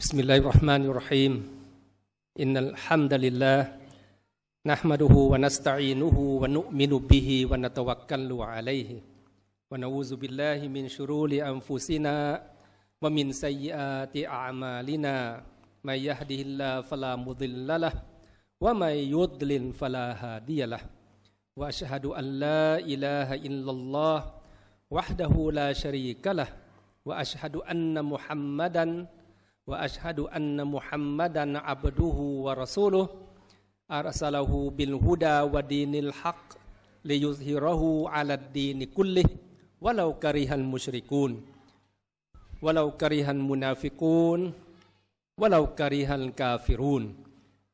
بسم الله الرحمن الرحيم إن الحمد لله نحمده ونستعينه ونؤمن به ونتوكل عليه ونعوذ بالله من شرور أنفسنا ومن سيئات أعمالنا من يهده الله فلا مضل له ومن يضلل فلا هادي له وأشهد أن لا إله إلا الله وحده لا شريك له وأشهد أن محمدًا واشهد ان محمدا عبده ورسوله ارسله بالهدى ودين الحق ليظهره على الدين كله ولو كره المشركون ولو كره المنافقون ولو كره الكافرون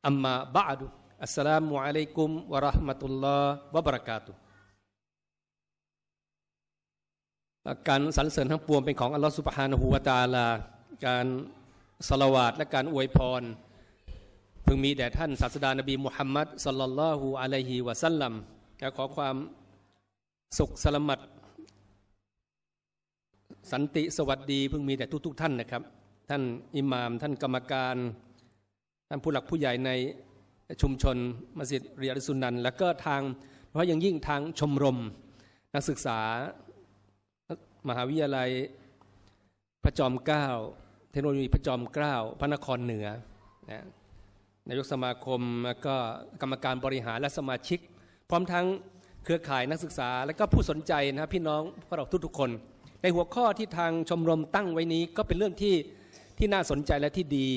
اما بعد السلام عليكم ورحمه الله وبركاته การสรรเสริญทั้งปวงเป็นของอัลลอฮฺสุบฮานะฮูวาตาลาสลาวาดและการ อวยพรพึงมีแด่ท่านศาสดานบีมุฮัมมัดสลลัลลอฮุอะลัยฮิวะสัลลัมและขอความสุขสลมัดสันติสวัสดี พึงมีแต่ทุก ๆ ท่านนะครับ ท่านอิหมาม ท่านกรรมการ ท่านผู้หลักผู้ใหญ่ในชุมชนมัสยิดเรียลสุนัน และก็ทาง เพราะยังยิ่งทางชมรม นักศึกษามหาวิทยาลัยพระจอมเกล้าเทคโนโลยีพระจอมเกล้าพระนครเหนือนะนายกสมาคมก็กรรมการบริหารและสมาชิก พร้อมทั้งเครือข่ายนักศึกษา และก็ผู้สนใจนะพี่น้องพวกเราทุกๆคน ในหัวข้อที่ทางชมรมตั้งไว้นี้ก็เป็นเรื่องที่ที่น่าสนใจและที่ดี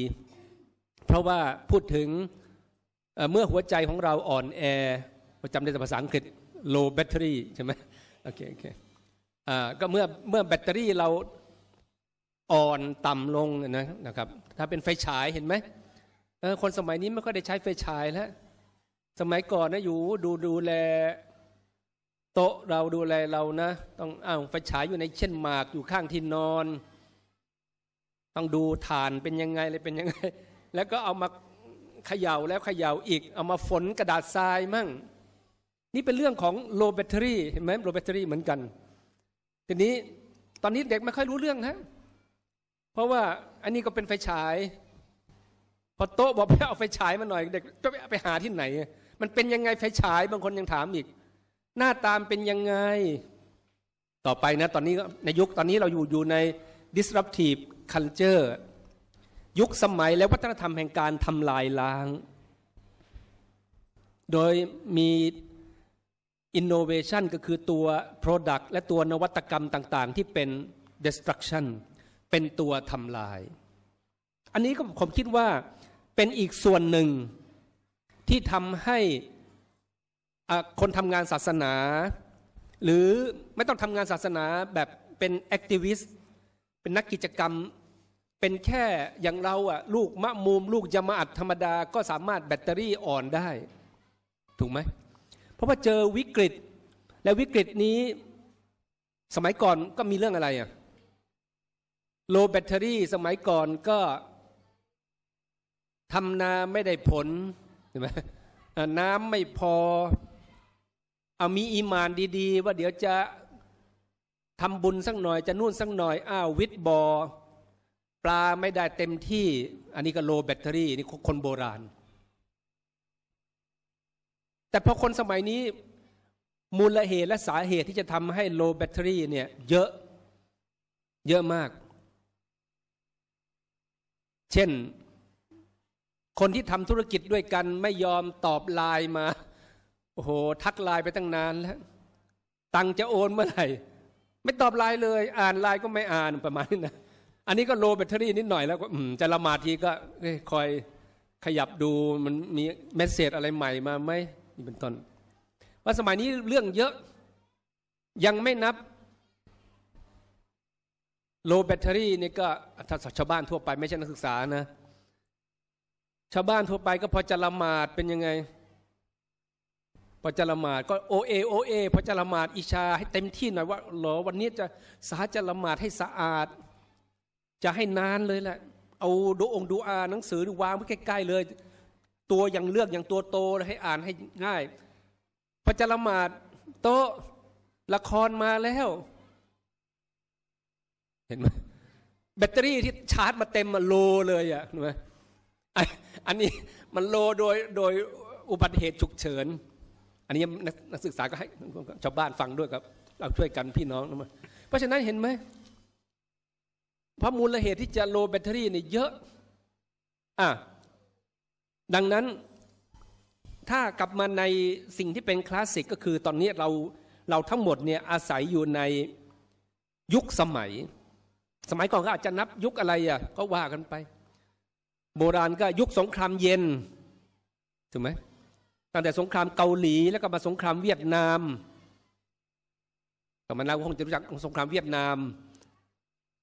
เพราะว่าพูดถึงเมื่อหัวใจของเราอ่อนแอจำได้แต่ภาษาอังกฤษ low battery ใช่ไหมโอเคโอเคก็เมื่อเมื่อแบตเตอรี่เราอ่อนต่ำลงนะนะครับ ถ้าเป็นไฟฉายเห็นไหมเออคนสมัยนี้ไม่ค่อยได้ใช้ไฟฉายแล้วสมัยก่อนนะอยู่ดูดูแล โต๊ะเราดูแลเรานะต้องอ้าวไฟฉายอยู่ในเช่นหมากอยู่ข้างที่นอน ต้องดูฐานเป็นยังไงเลยเป็นยังไง แล้วก็เอามาเขย่าแล้วเขย่าอีก เอามาฝนกระดาษทรายมั่งนี่เป็นเรื่องของโลแบตเตอรี่เห็นไหมโลแบตเตอรี่เหมือนกันทีนี้ตอนนี้เด็กไม่ค่อยรู้เรื่องนะเพราะว่าอันนี้ก็เป็นไฟฉาย พอโต๊ะบอกไปเอาไฟฉายมาหน่อยเด็กจะไปหาที่ไหน มันเป็นยังไงไฟฉายบางคนยังถามอีกหน้าตามเป็นยังไงต่อไปนะตอนนี้ในยุคตอนนี้เราอยู่อยู่ใน disruptive culture ยุคสมัยและวัฒนธรรมแห่งการทำลายล้าง โดยมี innovation ก็คือตัว Product และตัวนวัตกรรมต่างๆ ที่เป็น Destruction เป็นตัวทำลาย อันนี้ก็ผมคิดว่าเป็นอีกส่วนหนึ่งที่ทำให้คนทำงานศาสนา หรือไม่ต้องทำงานศาสนาแบบเป็นแอคทิวิสต์เป็นนักกิจกรรม เป็นแค่อย่างเราอะลูกมะมุมลูกยามาอัดธรรมดา ก็สามารถแบตเตอรี่อ่อนได้ ถูกไหมเพราะว่าเจอวิกฤตและวิกฤตนี้สมัยก่อนก็มีเรื่องอะไรอะโลแบตเตอรี่สมัยก่อนก็ ทำนาไม่ได้ผลใช่ไหมน้ำไม่พอเอามีอีมานดีๆ ว่าเดี๋ยวจะทำบุญสักหน่อย จะนู่นสักหน่อย อ้าว วิทบอ ปลาไม่ได้เต็มที่ อันนี้ก็โลแบตเตอรี่นี่ คนโบราณ แต่พอคนสมัยนี้ มูลเหตุและสาเหตุที่จะทำให้โลแบตเตอรี่เนี่ย เยอะเยอะมากเช่นคนที่ทำธุรกิจด้วยกัน ไม่ยอมตอบไลน์มา โอ้โห ทักไลน์ไปตั้งนานแล้ว ตังจะโอนเมื่อไหร่ ไม่ตอบไลน์เลย อ่านไลน์ก็ไม่อ่านประมาณนี้นะ อันนี้ก็โลแบตเตอรี่นิดหน่อยแล้วก็จะละหมาดทีก็คอยขยับดูมันมีเมสเซจอะไรใหม่มาไหมนี่เป็นต้น ว่าสมัยนี้เรื่องเยอะยังไม่นับโลแบตเตอรี่นี่ก็าชาวบ้านทั่วไปไม่ใช่นักศึกษานะ ชาวบ้านทั่วไปก็พอจะละหมาดเป็นยังไงพอจะละหมาดก็ โอเอโอเอพอจะละหมาดอิชา ให้เต็มที่หน่อยว่าหรอวันนี้จะสาจะละหมาดให้สะอาด จะให้นานเลยแหละเอาดูองดูอาหนังสือวางไว้ใกล้ๆเลย ตัวอย่างเลือกอย่างตัวโตให้อ่านให้ง่ายพอจะละหมาดโต ละครมาแล้วเห็นไหมแบตเตอรี่ที่ชาร์จมาเต็มมาโลเลยอ่ะเห็นไหมอันนี้มันโลโดยโดยอุบัติเหตุฉุกเฉิน อันนี้นักศึกษาก็ให้ชาวบ้านฟังด้วยครับ เราช่วยกันพี่น้องนะมาเพราะฉะนั้นเห็นไหมพระมูลเหตุที่จะโลแบตเตอรี่เนี่ยเยอะ อ่ะ ดังนั้น ถ้ากลับมาในสิ่งที่เป็นคลาสสิก ก็คือตอนนี้เราเราทั้งหมดเนี่ยอาศัยอยู่ในยุคสมัยสมัยก่อนก็อาจจะนับยุคอะไรอ่ะก็ว่ากันไป โบราณก็ยุคสงครามเย็นถูกไหมตั้งแต่สงครามเกาหลี แล้วก็มาสงครามเวียดนามต่มันเราคงจะรู้จักสงครามเวียดนาม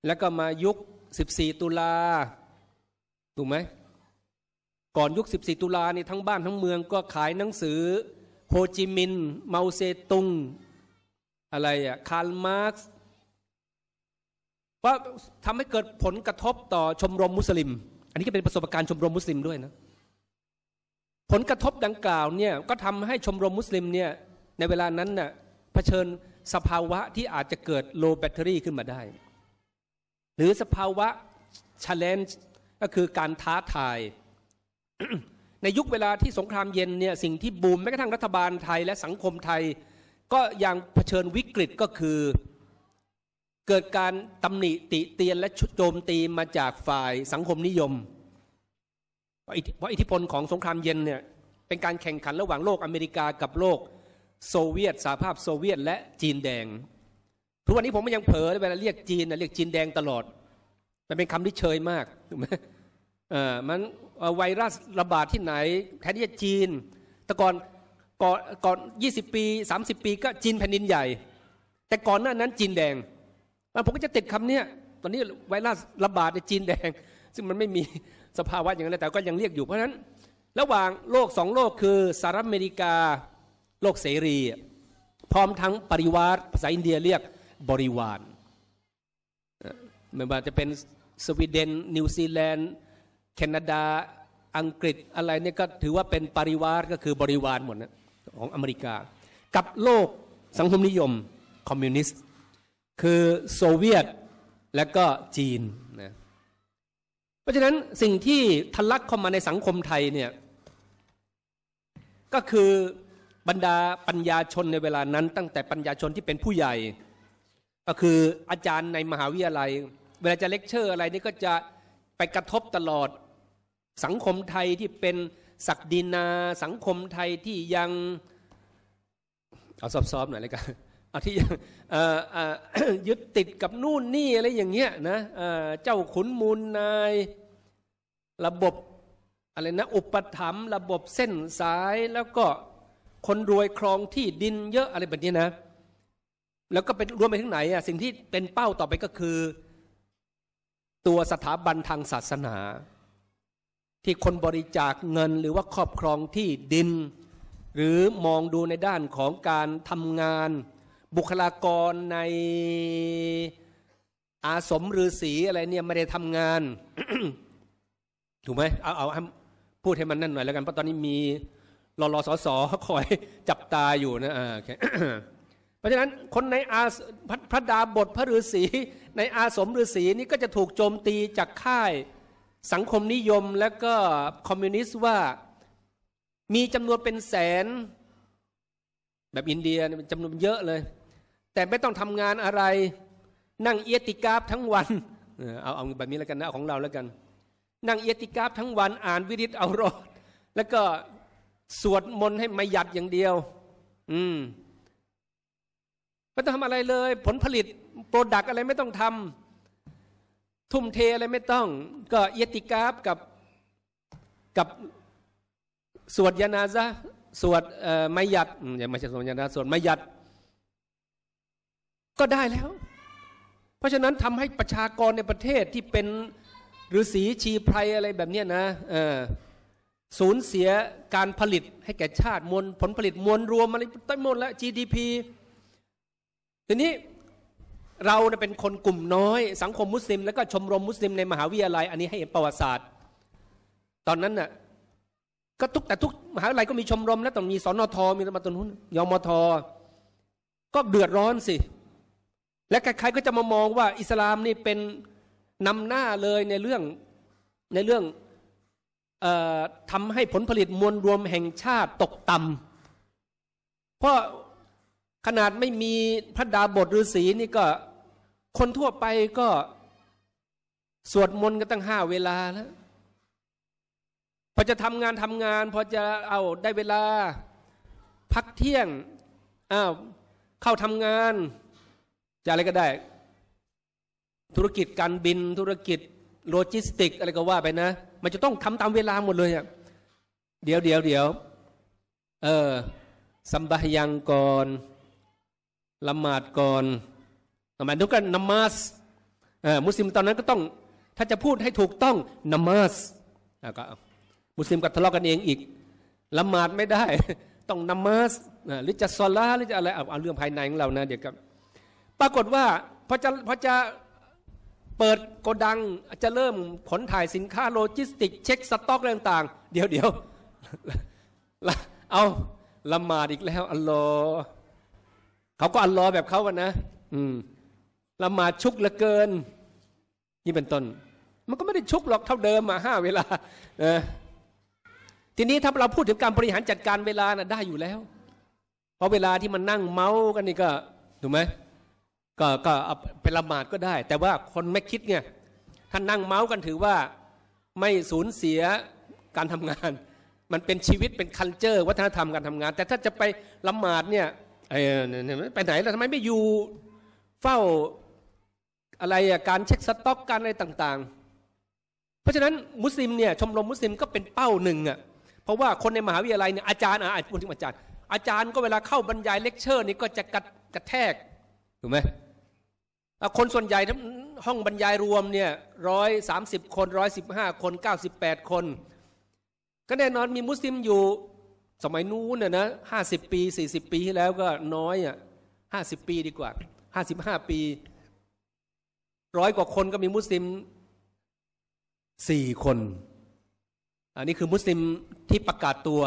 แล้วก็มายุค14ตุลาถูกไหมก่อนยุค14ตุลานี่ทั้งบ้านทั้งเมืองก็ขายหนังสือโฮจิมินเมาเซตุง อะไรอะคาร์ลมาร์กส์ว่าทำให้เกิดผลกระทบต่อชมรมมุสลิม อันนี้ก็เป็นประสบการณ์ชมรมมุสลิมด้วยนะ ผลกระทบดังกล่าวเนี่ยก็ทำให้ชมรมมุสลิมเนี่ย ในเวลานั้นน่ะเผชิญสภาวะที่อาจจะเกิดโลแบตเตอรี่ขึ้นมาได้ หรือสภาวะช h เลนจ์ก็คือการท้าทาย ในยุคเวลาที่สงครามเย็นเนี่ยสิ่งที่บูมแม้กระทั่งรัฐบาลไทยและสังคมไทย ก็ยังเผชิญวิกฤตก็คือเกิดการตำหนิติเตียนและโจมตีมาจากฝ่ายสังคมนิยม เพราะอิทธิพลของสงครามเย็นเนี่ยเป็นการแข่งขันระหว่างโลกอเมริกากับโลกโซเวียตสหภาพโซเวียตและจีนแดงทุกวันนี้ผมยังเผลอเวลาเรียกจีน เรียกจีนแดงตลอด มันเป็นคำที่เชยมากถูกไหมเออมันไวรัสระบาดที่ไหน แทนที่จะจีน แต่ก่อนก่อนก่อนบปีสสามิบปีก็จีนแผ่นดินใหญ่ แต่ก่อนหน้านั้นจีนแดงผมก็จะติดคำเนี้ยตอนนี้ไวรัสระบาดในจีนแดง ซึ่งมันไม่มีสภาวะอย่างนั้น แต่ก็ยังเรียกอยู่เพราะฉะนั้น ระหว่างโลกสองโลกคือสหรัฐอเมริกา โลกเสรี พร้อมทั้งปริวารภาษาอินเดียเรียกบริวารไม่ว่าจะเป็นสวีเดนนิวซีแลนด์ แคนาดา อังกฤษอะไรเนี่ยก็ถือว่าเป็นปริวารก็คือบริวารหมดนะของอเมริกา กับโลกสังคมนิยมคอมมิวนิสต์คือโซเวียตและก็จีนนะเพราะฉะนั้นสิ่งที่ทะลักเข้ามาในสังคมไทยเนี่ยก็คือบรรดาปัญญาชนในเวลานั้นตั้งแต่ปัญญาชนที่เป็นผู้ใหญ่ ก็คืออาจารย์ในมหาวิทยาลัย เวลาจะเลคเชอร์อะไรนี่ก็จะไปกระทบตลอดสังคมไทยที่เป็นศักดินา สังคมไทยที่ยัง เอาซอบๆหน่อยเลยกันอธิยึดติดกับนู่นนี่อะไรอย่างเงี้ยนะเจ้าขุนมูลนายระบบอะไรนะ อุปถัมภ์ระบบเส้นสาย แล้วก็คนรวยครองที่ดินเยอะอะไรแบบนี้นะ แล้วก็เป็นรวมไปถึงไหนอ่ะ สิ่งที่เป็นเป้าต่อไปก็คือ ตัวสถาบันทางศาสนา ที่คนบริจาคเงินหรือว่าครอบครองที่ดิน หรือมองดูในด้านของการทำงานบุคลากรในอาสมฤาษีอะไรเนี่ยไม่ได้ทำงาน ถูกไหมเอาเอาพูดให้มันนั่นหน่อยแล้วกันเพราะตอนนี้มีรอรอสอสอคอยจับตาอยู่นะอเพราะฉะนั้นคนในอาพระดาบทพระฤาษี ในอาสมฤาษีนี่ก็จะถูกโจมตีจากค่ายสังคมนิยมและก็คอมมิวนิสต์ว่ามีจำนวนเป็นแสน แบบอินเดียจำนวนเยอะเลยแต่ไม่ต้องทำงานอะไร นั่งเอียติกาบทั้งวันเอาเอาแบบนี้แล้วกันนะของเราแล้วกัน นั่งเอียติกาบทั้งวันอ่านวิริตเอารอดแล้วก็สวดมนต์ให้มหยัดอย่างเดียว อืมไม่ต้องทำอะไรเลย ผลผลิตโปรดักอะไรไม่ต้องทำทุ่มเทอะไรไม่ต้องก็เอียติกาบกับกับสวดยานาซะสวดไมหยัดอย่าไม่ใช่สวดยานาสวดไมหยัดก็ได้แล้ว เพราะฉะนั้นทำให้ประชากรในประเทศที่เป็นฤาษีชีไพรอะไรแบบนี้นะสูญเสียการผลิตให้แก่ชาติมวลผลผลิตมวลรวม อะไรต้หมดแล้ว GDP ทีนี้เราเป็นคนกลุ่มน้อยสังคมมุสลิม แล้วก็ชมรมมุสลิมในมหาวิทยาลัย อันนี้ให้เห็นประวัติศาสตร์ ตอนนั้นน่ะก็ทุกแต่ทุก มหาวิทยาลัยก็มีชมรมแล้วต้องมีสอนอทอมีมาตนุนยมทอ ก็เดือดร้อนสิและใครๆก็จะมามองว่าอิสลามนี่เป็นนำหน้าเลยในเรื่องในเรื่องออทำให้ผลผลิตมวลรวมแห่งชาติตกต่ำเพราะขนาดไม่มีพระดาบทฤาษีนี่ก็คนทั่วไปก็สวดมนต์กันตั้งห้าเวลาแล้ว พอจะทำงานทำงาน พอจะเอาได้เวลาพักเที่ยงอ้าวเข้าทำงานจะอะไรก็ได้ ธุรกิจการบิน ธุรกิจโลจิสติก อะไรก็ว่าไปนะมันจะต้องทำตามเวลาหมดเลยอะเดี๋ยวเดี๋ยวเดี๋ยวเออสัมบายังก่อนละหมาดก่อนละหมาดทุกันนมาสมุสลิมตอนนั้นก็ต้องถ้าจะพูดให้ถูกต้องนมาสวก็มุสลิมก็ทะเลาะกันเองอีกละหมาดไม่ได้ต้องนมาสหรือจะซอลาหรือจะอะไรเอาเรื่องภายในของเรานะเดี๋ยวกับปรากฏว่าพอจะพอจะเปิดโกดังจะเริ่มขนถ่ายสินค้าโลจิสติก เช็คสต็อกต่างๆ เดี๋ยวเดี๋ยวเอาละหมาดอีกแล้ว อัลลอฮ์เขาก็อัลลอฮ์แบบเขากันนะอืมละหมาดชุกเหลือเกิน นี่เป็นต้นมันก็ไม่ได้ชุกหรอกเท่าเดิมมาห้าเวลาเออทีนี้ถ้าเราพูดถึงการบริหารจัดการเวลานะ่ะได้อยู่แล้ว เพราะเวลาที่มันนั่งเมาส์กันนี่ก็ถูกไหมก็ก็เป็นละหมาดก็ได้ แต่ว่าคนไม่คิดไงท่านนั่งเมาส์กันถือว่าไม่สูญเสียการทำงาน มันเป็นชีวิตเป็นคันเจอร์ วัฒนธรรมการทำงาน แต่ถ้าจะไปละหมาดเนี่ยไปไหนแล้วทำไมไม่อยู่เฝ้าอะไรการเช็คสต็อกการอะไรต่างๆ เพราะฉะนั้นมุสลิมเนี่ยชมรมมุสลิมก็เป็นเป้าหนึ่งอ่ะเพราะว่าคนในมหาวิทยาลัยเนี่ยอาจารย์อ่ะพูดถึงอาจารย์ อาจารย์ก็เวลาเข้าบรรยายเลคเชอร์นี่ก็จะกระกระแทกถูกไหมคนส่วนใหญ่ทั้งห้องบรรยายรวมเนี่ยร้อยสามสิบคนร้อยสิบห้าคนเก้าสิบแปดคน ก็แน่นอนมีมุสลิมอยู่สมัยนู้นน่ยนะห้าสิบปีสี่สิบปีที่แล้วก็น้อยอ่ะห้าสิบปีดีกว่าห้าสิบห้าปีร้อยกว่าคนก็มีมุสลิมสี่คน อันนี้คือมุสลิมที่ประกาศตัว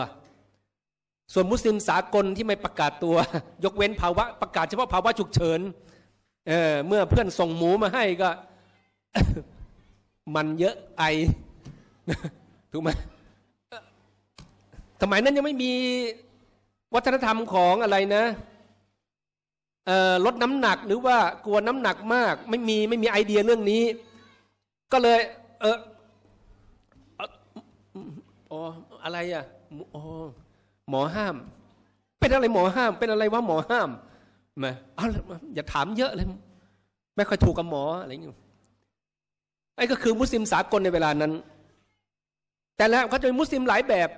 ส่วนมุสลิมสากลที่ไม่ประกาศตัว ยกเว้นภาวะประกาศเฉพาะภาวะฉุกเฉินเออเมื่อเพื่อนส่งหมูมาให้ก็มันเยอะไอ ถูกไหมสมัยนั้นยังไม่มีวัฒนธรรมของอะไรนะลดน้ำหนักหรือว่ากลัวน้ำหนักมาก ไม่มีไม่มีไอเดียเรื่องนี้ ก็เลย เอออออะไร อ่ะอ๋อหมอห้าม เป็นอะไรหมอห้าม เป็นอะไรวะหมอห้ามมาเอาอย่าถามเยอะเลย ไม่ค่อยถูกกับหมออะไรอย่างนี้ไอ้ก็คือ มุสลิมสากลในเวลานั้น แต่แล้วเขาจะมีมุสลิมหลายแบบ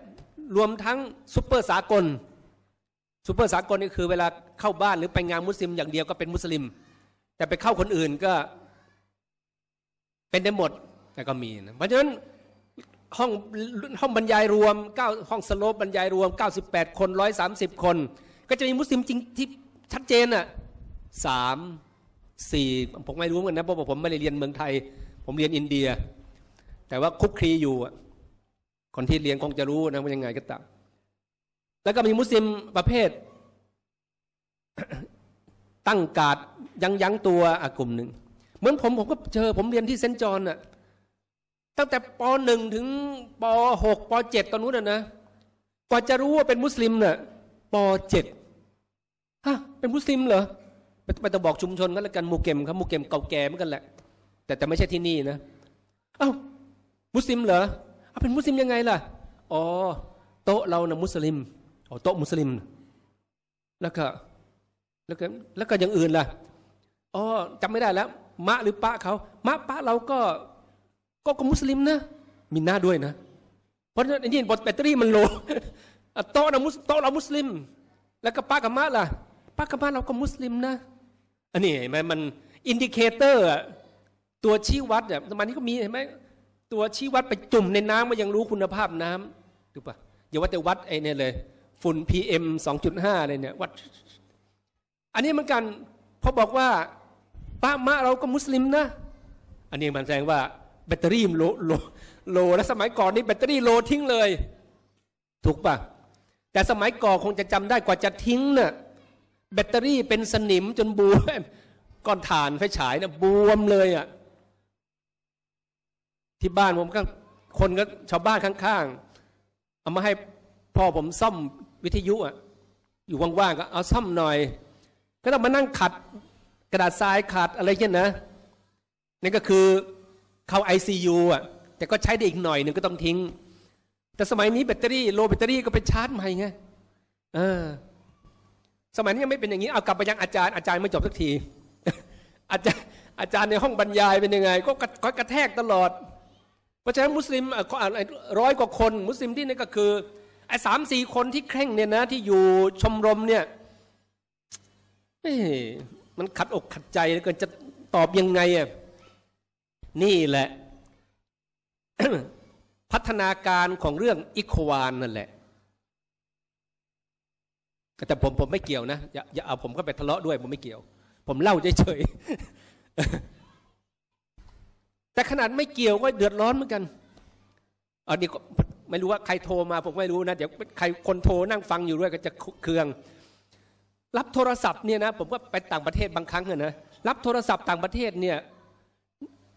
รวมทั้งซูเปอร์สากลซูเปอร์สากลนี่คือเวลาเข้าบ้านหรือไปงานมุสลิม อย่างเดียวก็เป็นมุสลิม แต่ไปเข้าคนอื่นก็ เป็นได้หมด แต่ก็มีนะ เพราะฉะนั้นห้องห้องบรรยายรวม9ห้องสโลปบรรยายรวม98คน130คน ก็จะมีมุสลิมจริงที่ชัดเจนอ่ะสาม สี่ ผมไม่รู้เหมือนกันะเพราะผมไม่ได้เรียนเมืองไทย ผมเรียนอินเดีย แต่ว่าคุกคีอยู่คนที่เรียนคงจะรู้นะว่ายังไงก็ตามแล้วก็มีมุสลิมประเภท ตั้งกาดยังยั้งตัวกลุ่มหนึ่ง เหมือนผมผมก็เจอผมเรียนที่เซนจอนอ่ะตั้งแต่ปหนึ่งถึงปหกปเจ็ดตอนนู้นนะกว่าจะรู้ว่าเป็นมุสลิมเน่ะปเจ็ดฮะเป็นมุสลิมเหรอไป่ต้องบอกชุมชนกนแล้วกันมูเกมครับมูเกมเก่าแก่เหมือนกันแหละแต่แต่ไม่ใช่ที่นี่นะเอา้ามุสลิมเหรอเอาเป็นมุสลิมยังไงล่ะอ๋อโต๊ะเรานะ่ะมุสลิมอ๋อโต๊ะมุสลิมแล้วก็แล้วก็แล้วก็อย่างอื่นล่ะอ๋อจำไม่ได้แล้ว มะหรือปะเขามะปะเราก็ ก็ก็มุสลิมนะมีหน้าด้วยนะเพราะนั่นนี่แบตเตอรี่มันโลโต๊ะเรามุสโต๊ะเรามุสลิม แล้วก็ปะกับมะล่ะป้ากับบ้านเราก็มุสลิมนะ อันนี้เห็นไหมมันอินดิเคเตอร์ตัวชี้วัดเนี่ยสมัยนี้ก็มีเห็นไหมตัวชี้วัดไปจุ่มในน้ำก็ยังรู้คุณภาพน้ำถูกปะอย่าว่าแต่วัดไอ้นี่เลยฝุ่น PM 2.5เลยเนี่ยวัดอันนี้เหมือนกันพอบอกว่าป้ามะเราก็มุสลิมนะ อันนี้มันแสดงว่า แบตเตอรี่โลโลโลและสมัยก่อนนี่แบตเตอรี่โลทิ้งเลย ถูกปะแต่สมัยก่อนคงจะจำได้กว่าจะทิ้งเนะ่ยแบตเตอรี่เป็นสนิมจนบวมก้อนถ่านไฟฉายนะบวมเลยอะ่ะ ที่บ้านผมก็คนก็ชาวบ้านข้างๆ เอามาให้พ่อผมซ่อมวิทยุอะ่ะ อยู่ว่างๆก็เอาซ่อมหน่อย ก็ต้องมานั่งขัดกระดาษทรายขัดอะไรเช่นนะนั่นก็คือเข้า ICU อ่ะแต่ก็ใช้ได้อีกหน่อยหนึ่งก็ต้องทิ้ง แต่สมัยนี้แบตเตอรี่โลแบตเตอรี่ก็เป็นชาร์จใหม่ไงอ่าสมัยนี้ยังไม่เป็นอย่างนี้เอากลับไปยัง อาจารย์อาจารย์ไม่จบสักที อาจารย์อาจารย์ในห้องบรรยายเป็นยังไง ก็กระแทกตลอด เพราะฉะนั้น มุสลิมร้อยกว่าคน มุสลิมที่นี่ก็คือไอ้สามสี่คนที่เคร่งเนี่ยนะ ที่อยู่ชมรม เนี่ยมันขัดอกขัดใจเกินจะตอบยังไงอ่ะ นี่แหละพัฒนาการของเรื่องอิควานนั่นแหละแต่ผมผมไม่เกี่ยวนะ อย่าอย่าเอาผมก็ไปทะเลาะด้วย ผมไม่เกี่ยว ผมเล่าเฉยๆแต่ขนาดไม่เกี่ยวก็เดือดร้อนเหมือนกันอันนี้ก็ไม่รู้ว่าใครโทรมา ผมไม่รู้นะเดี๋ยวใครคนโทรนั่งฟังอยู่ด้วยก็จะเคืองรับโทรศัพท์เนี่ยนะผมก็ไปต่างประเทศบางครั้งนะ รับโทรศัพท์ต่างประเทศเนี่ย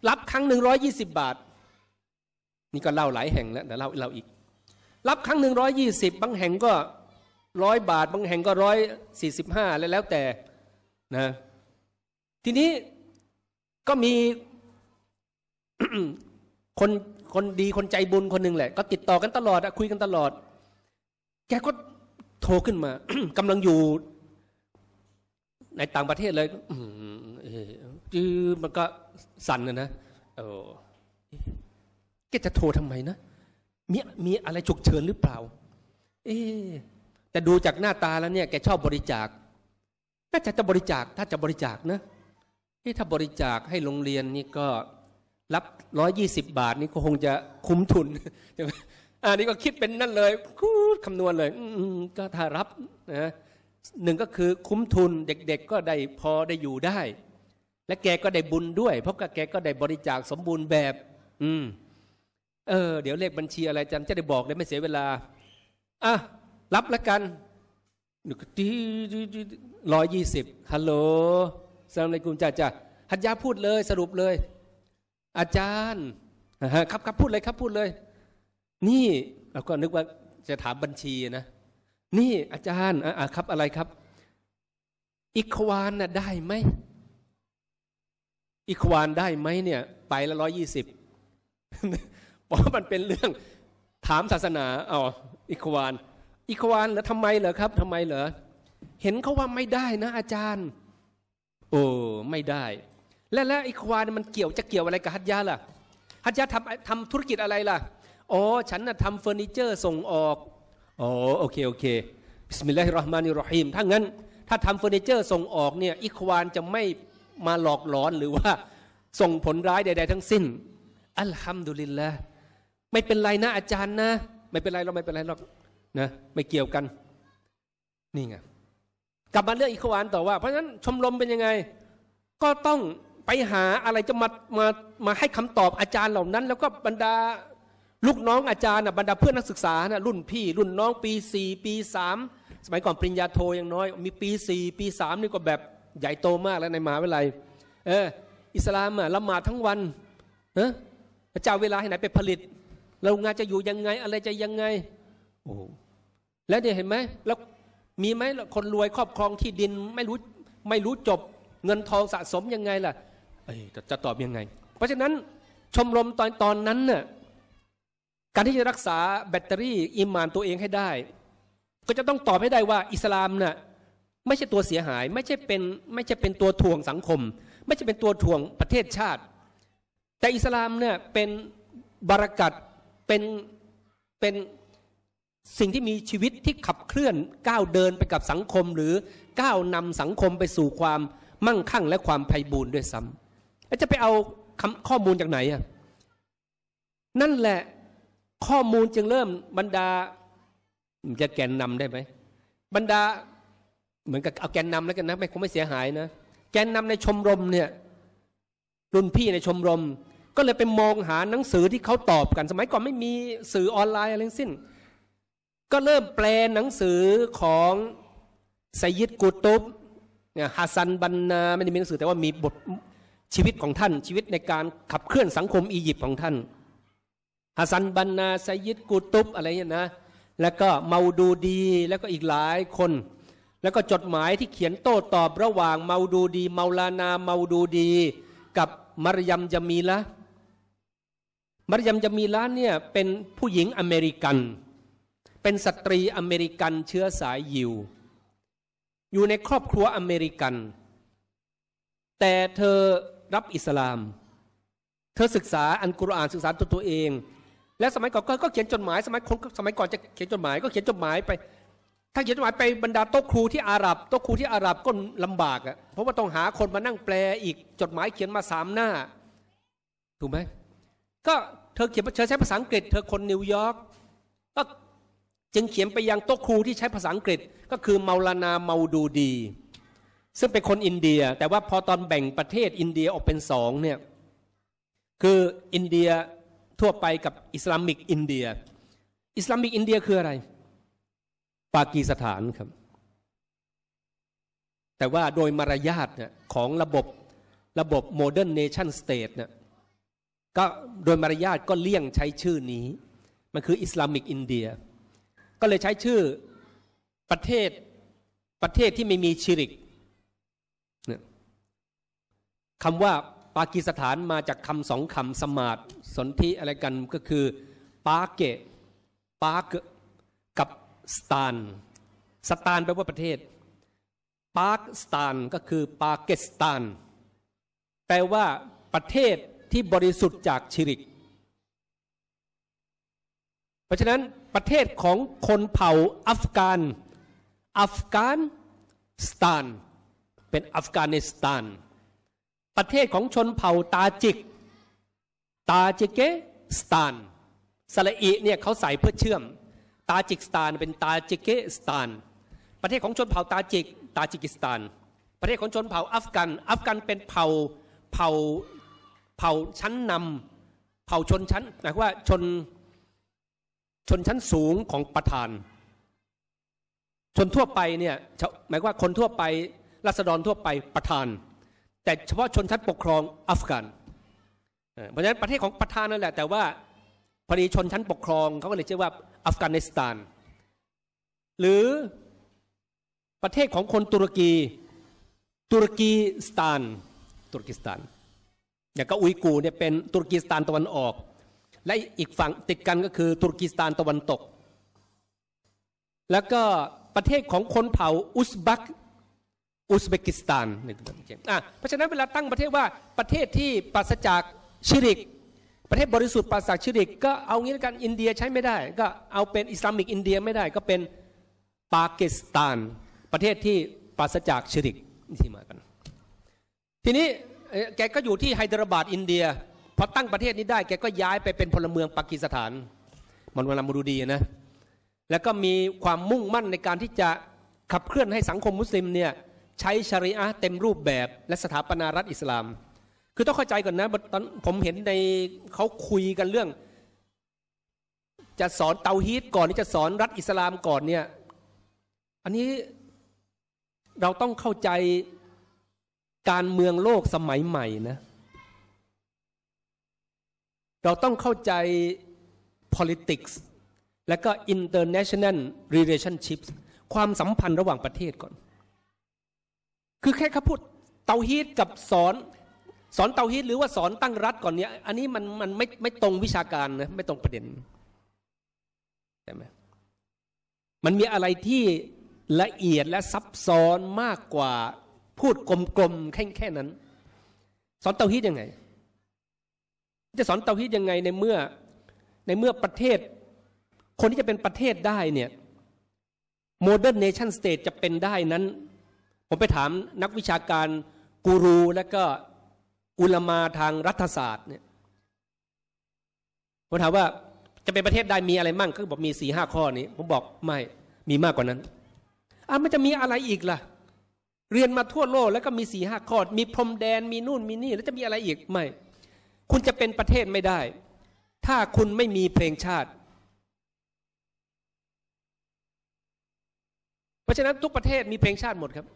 รับครั้งหนึ่งร้อยี่สิบบาทนี่ก็เล่าหลายแห่งแล้วแต่เล่าเล่าอีก รับครั้งหนึ่งร้อยี่สิบบางแห่งก็ร้อยบาทบางแห่งก็ร้อยสี่สิบห้า แล้วแล้วแต่ นะ ทีนี้ก็มี คน คนดีคนใจบุญคนหนึ่งแหละ ก็ติดต่อกันตลอดคุยกันตลอด แกก็โทรขึ้นมากำลังอยู่ในต่างประเทศเลยจื้อมันก็สั่นนะนะ เออแกจะโทรทำไมนะ มีมีอะไรฉุกเฉินหรือเปล่า เอ๊แต่ดูจากหน้าตาแล้วเนี่ยแกชอบบริจาคน่าจะจะบริจาค ถ้าจะบริจาคนะ ที่ถ้าบริจาคให้โรงเรียนนี่ก็รับร้อยี่สิบาท นี่ก็คงจะคุ้มทุนอันนี้ก็คิดเป็นนั่นเลย คูดคำนวณเลยก็ถ้ารับนะหนึ่งก็คือคุ้มทุน เด็กๆก็ได้พอได้อยู่ได้ และแกก็ได้บุญด้วย เพราะแกก็ได้บริจาคสมบูรณ์แบบ อืมเออ เดี๋ยวเลขบัญชีอะไรจนจะได้บอกเลยไม่เสียเวลา อ่ะรับแล้วกัน ร้อยยี่สิบฮัลโหลสลามในกลุ่มจ่าจ่าหัตยาพูดเลยสรุปเลย อาจารย์ครับครับพูดเลยครับพูดเลย นี่เราก็นึกว่าจะถามบัญชีนะ นี่อาจารย์อ่าครับอะไรครับ อิควานน่ะได้ไหม อิควานได้ไหมเนี่ย ไปละร้อยยี่สิบ เพราะมันเป็นเรื่องถามศาสนาอ๋ออิควานอีควานเหรอทำไมเหรอครับทำไมเหรอเห็นเขาว่าไม่ได้ นะ อาจารย์โอ้ไม่ได้ และและอีควานมันเกี่ยวจะเกี่ยวอะไรกับฮัตยาล่ะฮัตยาทำทำธุรกิจอะไรล่ะอ๋อฉันน่ะทำเฟอร์นิเจอร์ส่งออกอ๋อโอเค โอเคบิสมิลลาฮิรราะห์มานิรรฮีมถ้างั้นถ้าทำเฟอร์นิเจอร์ส่งออกเนี่ยอีควานจะไม่มาหลอกหลอนหรือว่า ส่งผลร้ายใดๆทั้งสิ้น อัลฮัมดุลิลละไม่เป็นไรนะ อาจารย์นะไม่เป็นไรเราไม่เป็นไรหรอกนะไม่เกี่ยวกันนี่ไง กลับมาเรื่องอีควานต่อว่าเพราะฉะนั้นชมรมเป็นยังไง ก็ต้องไปหาอะไรจะมามามาให้คำตอบอาจารย์เหล่านั้น แล้วก็บรรดาลูกน้องอาจารย์นะบรรดาเพื่อนนักศึกษานะรุ่นพี่รุ่นน้องปีสี่ปีสามสมัยก่อนปริญญาโทยังน้อย มีปีสี่ปีสามนี่ก็แบบใหญ่โตมากแล้วในมหาวิทยาลัยเอออิสลามอะละหมาดทั้งวันนะเจ้าเวลาให้ไหนไปผลิตเรางานจะอยู่ยังไง อะไรจะยังไง โอ้แล้วเนี่ยเห็นไหมแล้วมีไหมคนรวยครอบครองที่ดินไม่รู้ไม่รู้จบเงินทองสะสมยังไงล่ะจะตอบยังไง เพราะฉะนั้นชมรมตอนตอนนั้นน่ะการที่จะรักษาแบตเตอรี่อิมานตัวเองให้ได้ ก็จะต้องตอบให้ได้ว่า อิสลามน่ะไม่ใช่ตัวเสียหายไม่ใช่เป็นไม่ใช่เป็นตัวถ่วงสังคม ไม่ใช่เป็นตัวถ่วงประเทศชาติ แต่อิสลามเนี่ยเป็นบารักัดเป็นเป็นสิ่งที่มีชีวิตที่ขับเคลื่อนก้าวเดินไปกับสังคม หรือก้าวนำสังคมไปสู่ความมั่งคั่งและความไพบูรณ์ด้วยซ้ำจะไปเอาข้อมูลจากไหนอ่ะนั่นแหละข้อมูลจึงเริ่มบรรดา จะแกนนำได้ไหม บรรดาเหมือนกับเอาแกนนำแล้วกันนะไม่คงไม่เสียหายนะ แกนนำในชมรมเนี่ยรุ่นพี่ในชมรม ก็เลยไปมองหาหนังสือที่เขาตอบกันสมัยก่อนไม่มีสื่อออนไลน์อะไรทั้งสิ้นก็เริ่มแปลหนังสือของไซยิดกูตุบเนี่ยฮัสซันบันนาไม่ได้มีหนังสือแต่ว่ามีบทชีวิตของท่านชีวิตในการขับเคลื่อนสังคมอียิปต์ของท่านฮัสซันบันนาไซยิดกูตุบอะไรเนี่ยนะ แล้วก็เมาดูดีแล้วก็อีกหลายคน แล้วก็จดหมายที่เขียนโต้ตอบระหว่างเมาดูดีเมาลานาเมาดูดี กับมารยมจามีละมารยมจามีละเนี่ยเป็นผู้หญิงอเมริกันเป็นสตรีอเมริกันเชื้อสายยิว อยู่ในครอบครัวอเมริกัน แต่เธอรับอิสลาม เธอศึกษาอันกุรอานศึกษาตัวตัวเอง และสมัยก่อนก็เขียนจดหมาย สมัยคนสมัยก่อนจะเขียนจดหมายก็เขียนจดหมายไป ถ้าเขียนจดหมายไปบรรดาโต๊ะครูที่อาหรับโต๊ะครูที่อาหรับก็ลำบากอ่ะเพราะว่าต้องหาคนมานั่งแปลอีกจดหมายเขียนมาสามหน้าถูกไหมก็เธอเขียนเธอใช้ภาษาอังกฤษเธอคนนิวยอร์กก็จึงเขียนไปยังโต๊ะครูที่ใช้ภาษาอังกฤษ ก็คือเมาลานาเมาดูดี ซึ่งเป็นคนอินเดีย แต่ว่าพอตอนแบ่งประเทศอินเดียออกเป็นสองเนี่ย คืออินเดียทั่วไปกับอิสลามิกอินเดีย อิสลามิกอินเดียคืออะไร ปากีสถานครับ แต่ว่าโดยมารยาทเนี่ยของระบบระบบโมเดิร์นเนชั่นสเตทเนี่ยก็โดยมารยาทก็เลี่ยงใช้ชื่อนี้ มันคืออิสลามิกอินเดียก็เลยใช้ชื่อประเทศประเทศที่ไม่มีชิริกคำว่าปากีสถานมาจากคำสองคำสมาธสนธิอะไรกันก็คือ ปาเกปาเกกับสตานสตาน แปลว่าประเทศ ปากสตานก็คือปาเกสตาน แปลว่าประเทศที่บริสุทธิ์จากชิริก เพราะฉะนั้นประเทศของคนเผ่าอัฟกานอัฟกานสถาน เป็นอัฟกานิสถาน ประเทศของชนเผ่าตาจิก ตาจิกเกสตาน สลอีเนี่ยเขาใส่เพื่อเชื่อม ตาจิกสตานเป็นตาจิกเกสตาน ประเทศของชนเผ่าตาจิก ตาจิกิสตาน ประเทศของชนเผ่าอัฟกันอัฟกันเป็นเผ่า เผ่า เผ่าชั้นนำเผ่าชนชั้น หมายว่าชนชนชั้นสูงของประธาน ชนทั่วไปเนี่ยหมายว่าคนทั่วไปรัษฎรทั่วไปประธาน แต่เฉพาะชนชั้นปกครองอัฟกันเพราะฉะนั้นประเทศของประธานนั่นแหละ แต่ว่าพอดีชนชั้นปกครองเขาก็เลยเรียกว่าอัฟกานิสถาน หรือประเทศของคนตุรกีตุรกีสถานตุรกีสถาน อย่างก็อุยกูเนี่ยเป็นตุรกีสถานตะวันออกและอีกฝั่งติดกันก็คือตุรกีสถานตะวันตก แล้วก็ประเทศของคนเผ่าอุซบักอุซเบกิสถานอ่ะเพราะฉะนั้นเวลาตั้งประเทศว่าประเทศที่ปราศจากชิริก ประเทศบริสุทธิ์ปราศจากชิริก ก็เอางี้กันอินเดียใช้ไม่ได้ ก็เอาเป็นอิสลามิกอินเดียไม่ได้ ก็เป็นปากีสถาน ประเทศที่ปราศจากชิริกที่มากัน ทีนี้แกก็อยู่ที่ไฮเดรบาดอินเดียพอตั้งประเทศนี้ได้แกก็ย้ายไปเป็นพลเมืองปากีสถานมันวลามรูดีนะแล้วก็มีความมุ่งมั่นในการที่จะขับเคลื่อนให้สังคมมุสลิมเนี่ยใช้ชริอะเต็มรูปแบบและสถาปนารัฐอิสลาม คือต้องเข้าใจก่อนนะตอนผมเห็นในเขาคุยกันเรื่อง จะสอนเตาฮีตก่อนที่จะสอนรัฐอิสลามก่อนเนี่ย อันนี้เราต้องเข้าใจการเมืองโลกสมัยใหม่นะเราต้องเข้าใจ politics และก็ international relationships ความสัมพันธ์ระหว่างประเทศก่อน คือแค่คำพูดเตาฮีตกับสอน สอนเตาฮีตหรือว่าสอนตั้งรัฐก่อนเนี้ยอันนี้มันมันไม่ไม่ตรงวิชาการนะไม่ตรงประเด็น ใช่ไหม มันมีอะไรที่ละเอียดและซับซ้อนมากกว่าพูดกลมๆ แค่แค่นั้น สอนเตาฮีตยังไงจะสอนเตาฮีดยังไงในเมื่อในเมื่อประเทศ คนที่จะเป็นประเทศได้เนี่ย โมเดิร์นเนชั่นสเตทจะเป็นได้นั้น ผมไปถามนักวิชาการกูรู และก็อุลมาทางรัฐศาสตร์เนี่ยผมถามว่าจะเป็นประเทศได้มีอะไรมั่งก็บอกมีสี่ห้าข้อนี้ผมบอกไม่มีมากกว่านั้น อ่ะมันจะมีอะไรอีกล่ะ เรียนมาทั่วโลกแล้วก็มีสี่ห้าข้อ มีพรมแดนมีนู่นมีนี่แล้วจะมีอะไรอีกไม่คุณจะเป็นประเทศไม่ได้ ถ้าคุณไม่มีเพลงชาติ เพราะฉะนั้นทุกประเทศมีเพลงชาติหมดครับ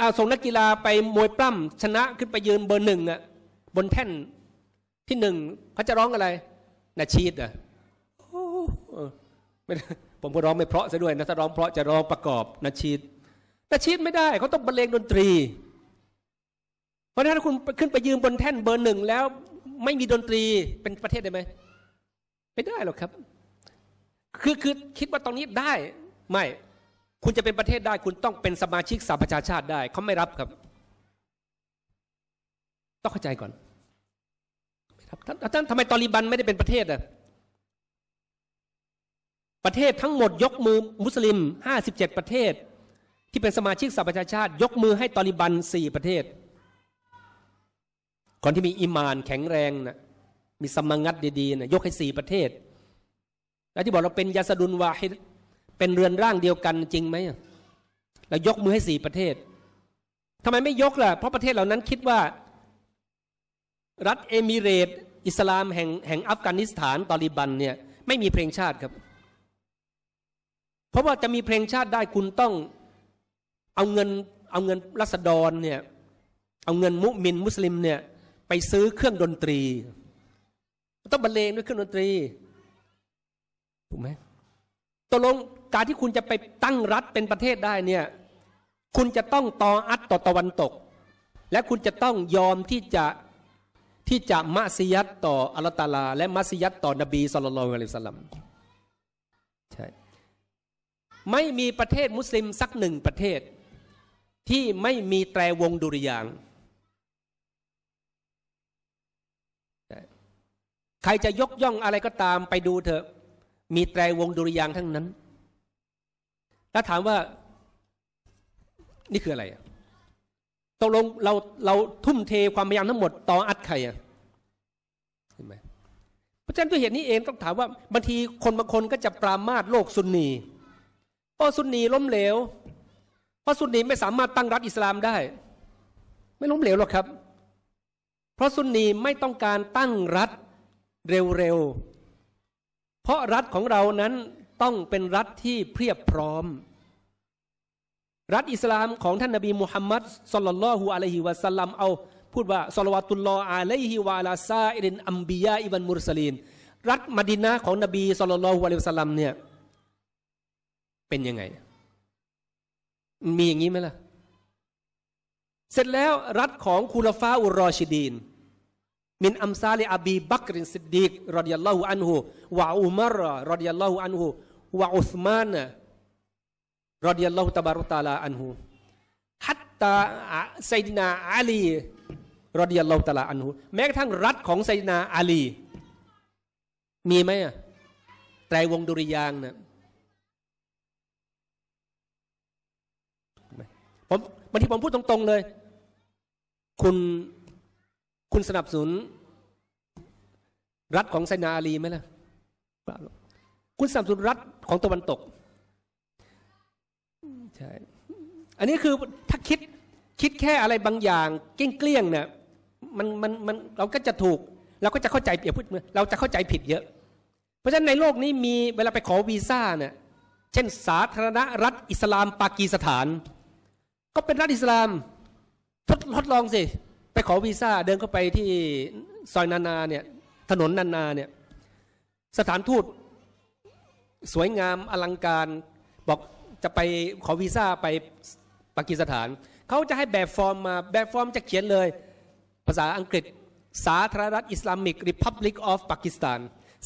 อาส่งนักกีฬาไปมวยปล้ำชนะขึ้นไปยืนเบอร์หนึ่งอะบนแท่นที่หนึ่งเขาจะร้องอะไรนาชีตอะผมก็ร้องไม่เพราะซะด้วยนะถ้าร้องเพราะจะร้องประกอบ นาชีตนาชีตไม่ได้ เขาต้องบรรเลงดนตรีราะถ้าคุณขึ้นไปยืนบนแท่นเบอร์หนึ่งแล้ว ไม่มีดนตรีเป็นประเทศได้ไหม ไม่ได้หรอกครับ คือคือคิดว่าตรงนี้ได้ ไม่ คุณจะเป็นประเทศได้ คุณต้องเป็นสมาชิกสหประชาชาติได้ เขาไม่รับครับ ต้องเข้าใจก่อนครับท่านท่านทำไมตอริบันไม่ได้เป็นประเทศอ่ะประเทศทั้งหมดยกมือ มุสลิมห้าสิบเจ็ดประเทศ ที่เป็นสมาชิกสหประชาชาติ ยกมือให้ตอริบันสี่ประเทศคนที่มีอิมานแข็งแรงนะมีสมังัดดี ๆนะยกให้สี่ประเทศแล้วที่บอกเราเป็นยาสดุลวาฮิดเป็นเรือนร่างเดียวกันจริงไหมเรายกมือให้สี่ประเทศทำไมไม่ยกล่ะ เพราะประเทศเหล่านั้นคิดว่ารัฐเอมิเรต อิสลามแห่ง แห่งอัฟกานิสถาน ตอริบันเนี่ยไม่มีเพลงชาติครับ เพราะว่าจะมีเพลงชาติได้คุณต้องเอาเงินเอาเงินรัษฎรเนี่ยเอาเงิน มุมินมุสลิมเนี่ยไปซื้อเครื่องดนตรี ต้องบรรเลงด้วยเครื่องดนตรีถูกไหมตกลงการที่คุณจะไปตั้งรัฐเป็นประเทศได้เนี่ยคุณจะต้องตออัดต่อตะวันตก และคุณจะต้องยอมที่จะที่จะมัสยิดต่ออัลตาลา และมัสยิดต่อนบีสุลต่านอะลัยสลัมใช่ไม่มีประเทศมุสลิมสักหนึ่งประเทศ ที่ไม่มีแตรวงดุริยางใครจะยกย่องอะไรก็ตามไปดูเถอะ มีแตรวงดุริยางทั้งนั้นถ้าถามว่านี่คืออะไรตกลงเราเราทุ่มเทความพยายามทั้งหมดต่ออัดใครอ่ะเห็นไหมเพราะฉะนั้นด้วยเหตุนี้เองต้องถามว่าบางทีคนบางคนก็จะปรามาสโลกซุนนี เพราะซุนนีล้มเหลว เพราะซุนนีไม่สามารถตั้งรัฐอิสลามได้ ไม่ล้มเหลวหรอกครับ เพราะซุนนีไม่ต้องการตั้งรัฐเร็วๆ เพราะรัฐของเรานั้นต้องเป็นรัฐที่เพียบพร้อม รัฐอิสลามของท่านนบีมุฮัมมัดสลลัลลอฮุอะลัยฮิวะสัลลัมเอาพูดว่า สลวาตุลลออาลัยฮิวะลาซาอิรินอัมบียาอิบันมุรสลีน รัฐมดินาของนบีสลลัลลอฮุอะลัยฮิวะสัลลัมเนี่ยเป็นยังไง มีอย่างนี้ไหมล่ะเสร็จแล้วรัฐของคุลฟ้าอุรอชิดีนมินอัมซาลีอับีบักรินสิดดีกรดิยัลลอฮุอันฮูวะอุมารรดิยัลลอฮุอันฮูวะอุสมานรดิยัลลอฮุตะบารุตาลาอันหูฮัตตาไซดินาอาลีรดิยัลลอฮุตะลาอันหูแม้กระทั่งรัฐของไซดินาอาลีมีไหมอะไตรวงดุริยางนะผมบางทีผมพูดตรงๆเลยคุณคุณสนับสนุน รัฐของไซนาอาลีไหมล่ะ คุณสนับสนุนรัฐของตะวันตกใช่ อันนี้คือถ้าคิดคิดแค่อะไรบางอย่าง เกลี้ยงเีเนี่ยมันมันมันเราก็จะถูก เราก็จะเข้าใจเปรียบพูดเราจะเข้าใจผิดเยอะ เพราะฉะนั้นในโลกนี้มีเวลาไปขอวีซ่าเนี่ยเช่นสาธารณรัฐอิสลามปากีสถาน ก็เป็นรัฐอิสลาม ทดทดลองสิไปขอวีซ่าเดินเข้าไปที่ซอยนานาเนี่ยถนนนานาเนี่ยสถานทูตสวยงามอลังการบอกจะไปขอวีซ่าไปปากีสถาน เขาจะให้แบบฟอร์มมาแบบฟอร์มจะเขียนเลย ภาษาอังกฤษ สาธารณรัฐอิสลามิกริพับลิกออฟปากีสถาน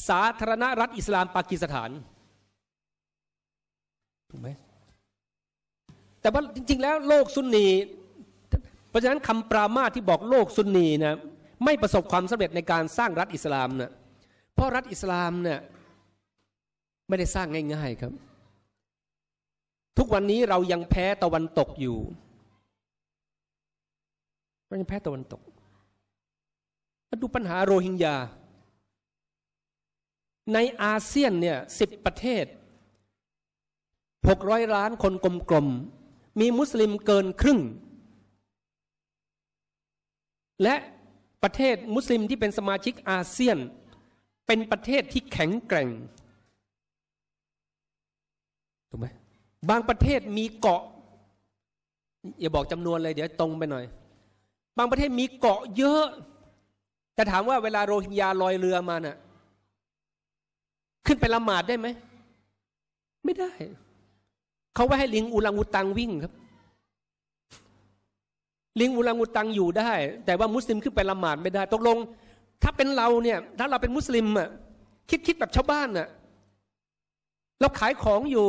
สาธารณรัฐอิสลามปากีสถาน ถูกไหมแต่ว่าจริงๆแล้วโลกซุนนีราะฉะนั้นคำปรามาที่บอกโลกซุนนีนะไม่ประสบความสำเร็จในการสร้างรัฐอิสลามนะเพราะรัฐอิสลามเนี่ยไม่ได้สร้างง่ายๆครับ ทุกวันนี้เรายังแพ้ตะวันตกอยู่ เรายังแพ้ตะวันตกมาดูปัญหาโรฮิงญาในอาเซียนเนี่ยสิบประเทศหกร้อยล้านคนกลมๆมีมุสลิมเกินครึ่งและประเทศมุสลิมที่เป็นสมาชิกอาเซียน เป็นประเทศที่แข็งแกร่งถูกไหมบางประเทศมีเกาะ อย่าบอกจำนวนเลยเดี๋ยวตรงไปหน่อย บางประเทศมีเกาะเยอะแต่ถามว่าเวลาโรฮิงญาลอยเรือมานะ่ะ ขึ้นไปละหมาดได้ไหมไม่ได้ เขาไว้ให้ลิงอุลังอุตังวิ่งครับลิงอุลังอุตังอยู่ได้ แต่ว่ามุสลิมขึ้นไปละหมาดไม่ได้ ตกลง ถ้าเป็นเราเนี่ยถ้าเราเป็นมุสลิมอ่ะคิดคิดแบบชาวบ้านน่ะเราขายของอยู่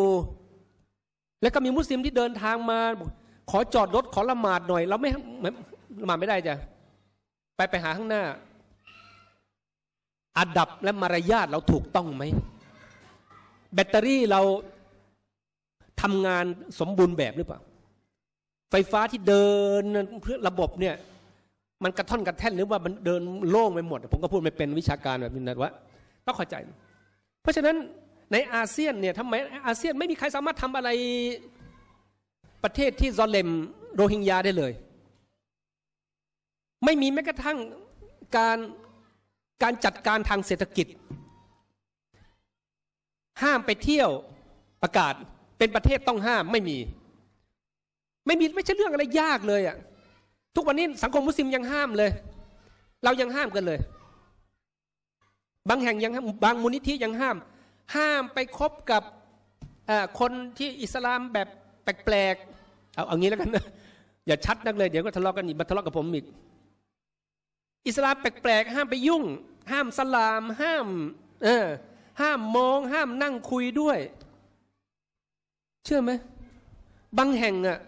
แล้วก็มีมุสลิมที่เดินทางมา ขอจอดรถขอละหมาดหน่อยเราไม่ละหมาดไม่ได้จ้ะไปไปหาข้างหน้า อัดับและมารยาทเราถูกต้องไหมแบตเตอรี่เราทำงานสมบูรณ์แบบหรือเปล่าไฟฟ้าที่เดินเพื่อระบบเนี่ยมันกระท่อนกระแท่นหรือว่ามันเดินโล่งไปหมด ผมก็พูดไม่เป็นวิชาการแบบนี้นะว่าต้องเข้าใจ เพราะฉะนั้นในอาเซียนเนี่ยทำไมอาเซียนไม่มีใครสามารถทำอะไรประเทศที่ซอเลมโรฮิงญาได้เลย ไม่มีแม้กระทั่งการการจัดการทางเศรษฐกิจ ห้ามไปเที่ยวประกาศเป็นประเทศต้องห้ามไม่มีไม่มีไม่ใช่เรื่องอะไรยากเลยอะ่ะทุกวันนี้สังคมมุสลิมยังห้ามเลย เรายังห้ามกันเลย บางแห่งยังบางมูลนิธิยังห้าม ห้ามไปคบกับคนที่อิสลามแบบแปลกๆเอาเอางี้แล้วกันนะอย่าชัดนักเลย เดี๋ยวก็ทะเลาะกันอีกมาทะเลาะกับผมอีก อิสลามแปลกๆห้ามไปยุ่ง ห้ามสลาม ห้าม เออ ห้ามมอง ห้ามนั่งคุยด้วย เชื่อไหมบางแห่งอะ่ะ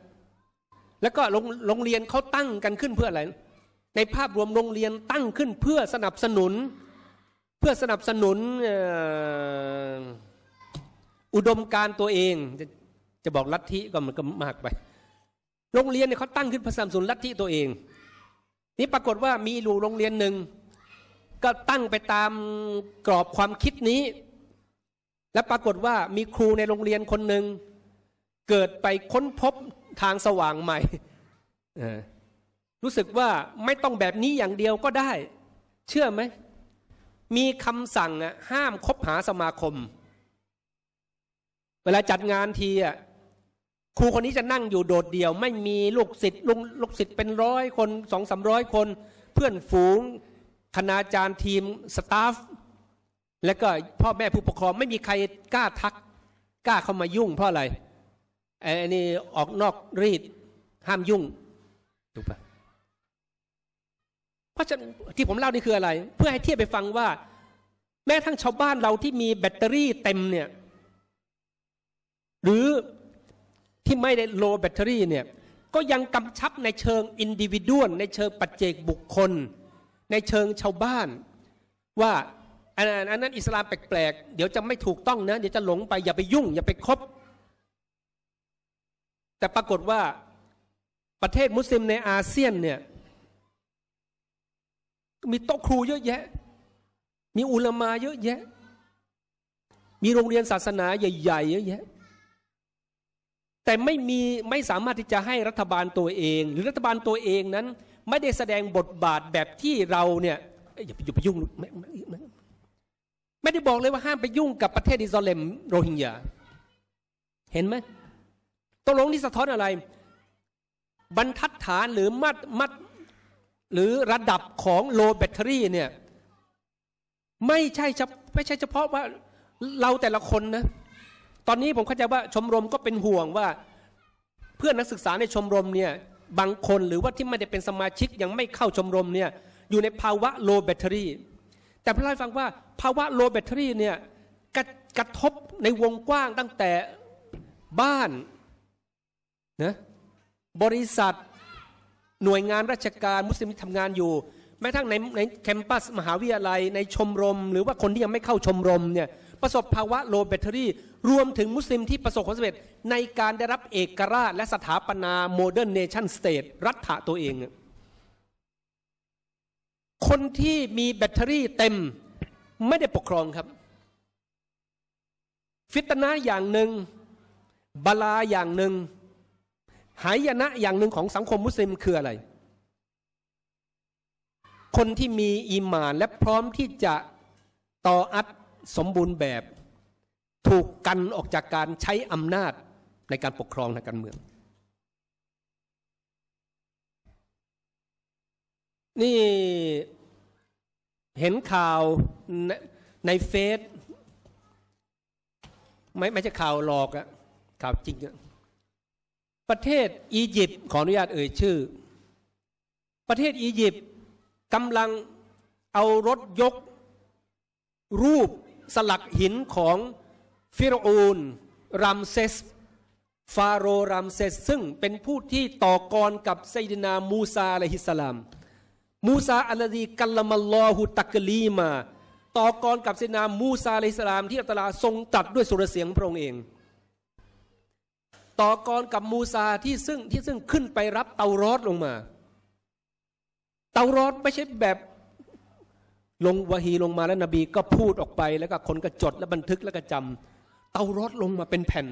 แล้วก็โรงเรียนเขาตั้งกันขึ้นเพื่ออะไร ในภาพรวมโรงเรียนตั้งขึ้นเพื่อสนับสนุน เพื่อสนับสนุนอุดมการตัวเองจะจะบอกลัทธิก็มันก็มากไป โรงเรียนเนี่ยเขาตั้งขึ้นเพื่อสนับสนุนลัทธิตัวเองนี่ปรากฏว่ามีโรงเรียนหนึ่งก็ตั้งไปตามกรอบความคิดนี้ และปรากฏว่ามีครูในโรงเรียนคนหนึ่งเกิดไปค้นพบทางสว่างใหม่รู้สึกว่าไม่ต้องแบบนี้อย่างเดียวก็ได้ เชื่อไหม มีคำสั่งห้ามคบหาสมาคม เวลาจัดงานทีครูคนนี้จะนั่งอยู่โดดเดี่ยว ไม่มีลูกศิษย์ลุงลูกศิษย์เป็นร้อยคนสองสามร้อยคน เพื่อนฝูงคณาจารย์ทีมสตาฟ แล้วก็พ่อแม่ผู้ปกครองไม่มีใครกล้าทักกล้าเข้ามายุ่งเพราะอะไรไอ้นี่ออกนอกรีดห้ามยุ่งถูกปะเพราะฉะนั้นที่ผมเล่านี่คืออะไร เพื่อให้เทียบไปฟังว่า แม้ทั้งชาวบ้านเราที่มีแบตเตอรี่เต็มเนี่ย หรือที่ไม่ได้โลแบตเตอรี่เนี่ยก็ยังกำชับในเชิงอินดิวิดวล ในเชิงปัจเจกบุคคล ในเชิงชาวบ้าน ว่าอันนั้นอิสลามแปลก ๆ เดี๋ยวจะไม่ถูกต้องนะเดี๋ยวจะหลงไปอย่าไปยุ่ง อย่าไปคบแต่ปรากฏว่าประเทศมุสลิมในอาเซียนเนี่ย มีโต๊ะครูเยอะแยะ มีอุลามาเยอะแยะ มีโรงเรียนศาสนาใหญ่ๆเยอะแยะแต่ไม่มีไม่สามารถที่จะให้รัฐบาลตัวเอง หรือรัฐบาลตัวเองนั้น ไม่ได้แสดงบทบาทแบบที่เราเนี่ยอย่าไปยย่งไมไุ่งไม่ได้บอกเลยว่าห้ามไปยุ่งกับประเทศ อิสราเอลโรฮิงญาเห็นไหมตกลงนี่สะท้อนอะไร บรรทัดฐานหรือ มัดมัดหรือระดับของโลแบตเตอรี่เนี่ย ไม่ใช่ไม่ใช่เฉพาะว่าเราแต่ละคนนะ ตอนนี้ผมเข้าใจว่าชมรมก็เป็นห่วงว่า เพื่อนนักศึกษาในชมรมเนี่ย บางคนหรือว่าที่ไม่ได้เป็นสมาชิกยังไม่เข้าชมรมเนี่ย อยู่ในภาวะโลแบตเตอรี่ แต่พี่เล่าใฟังว่า ภาวะโลแบตเตอรี่เนี่ย กระทบในวงกว้างตั้งแต่บ้านนะบริษัทหน่วยงานราชการมุสลิมที่ทำงานอยู่แม้ทั้งในในแคมปัสมหาวิทยาลัยในชมรม หรือว่าคนที่ยังไม่เข้าชมรมเนี่ยประสบภาวะโลแบตเตอรี่ รวมถึงมุสลิมที่ประสบความสำเร็จในการได้รับเอกราชและสถาปนาโมเดิร์นเนชั่นสเตทรัฐะตัวเอง คนที่มีแบตเตอรี่เต็มไม่ได้ปกครองครับ ฟิตนาอย่างหนึ่งบลาอย่างหนึ่งหายนะอย่างหนึ่งของสังคมมุสลิมคืออะไร คนที่มีอิมาน และพร้อมที่จะต่ออัดสมบูรณ์แบบ ถูกกันออกจากการใช้อำนาจในการปกครองทางการเมือง นี่เห็นข่าวในเฟซไม่ไม่ใช่ข่าวหลอกอะข่าวจริงอะประเทศอียิปต์ขออนุญาตเอ่ยชื่อ ประเทศอียิปต์กำลังเอารถยก รูปสลักหินของฟิโรอูนรัมเซส ฟาโรรัมเซส ซึ่งเป็นผู้ที่ต่อกรกับไซดินามูซาอะลัยฮิสลาม มูซาอัลลีกัลลัมัลลอฮุตักลีมา ต่อกรกับไซดินามูซาอะลัยฮิสลามที่อัตลาทรงตัดด้วยสุรเสียงพระองค์เองต่อกรกับมูซาที่ซึ่งที่ซึ่งขึ้นไปรับเตารอดลงมา เตารอดไม่ใช่แบบ ลงวะฮีลงมาแล้วนบีก็พูดออกไป แล้วก็คนก็จดและบันทึกแล้วก็จำ เตารอดลงมาเป็นแผ่น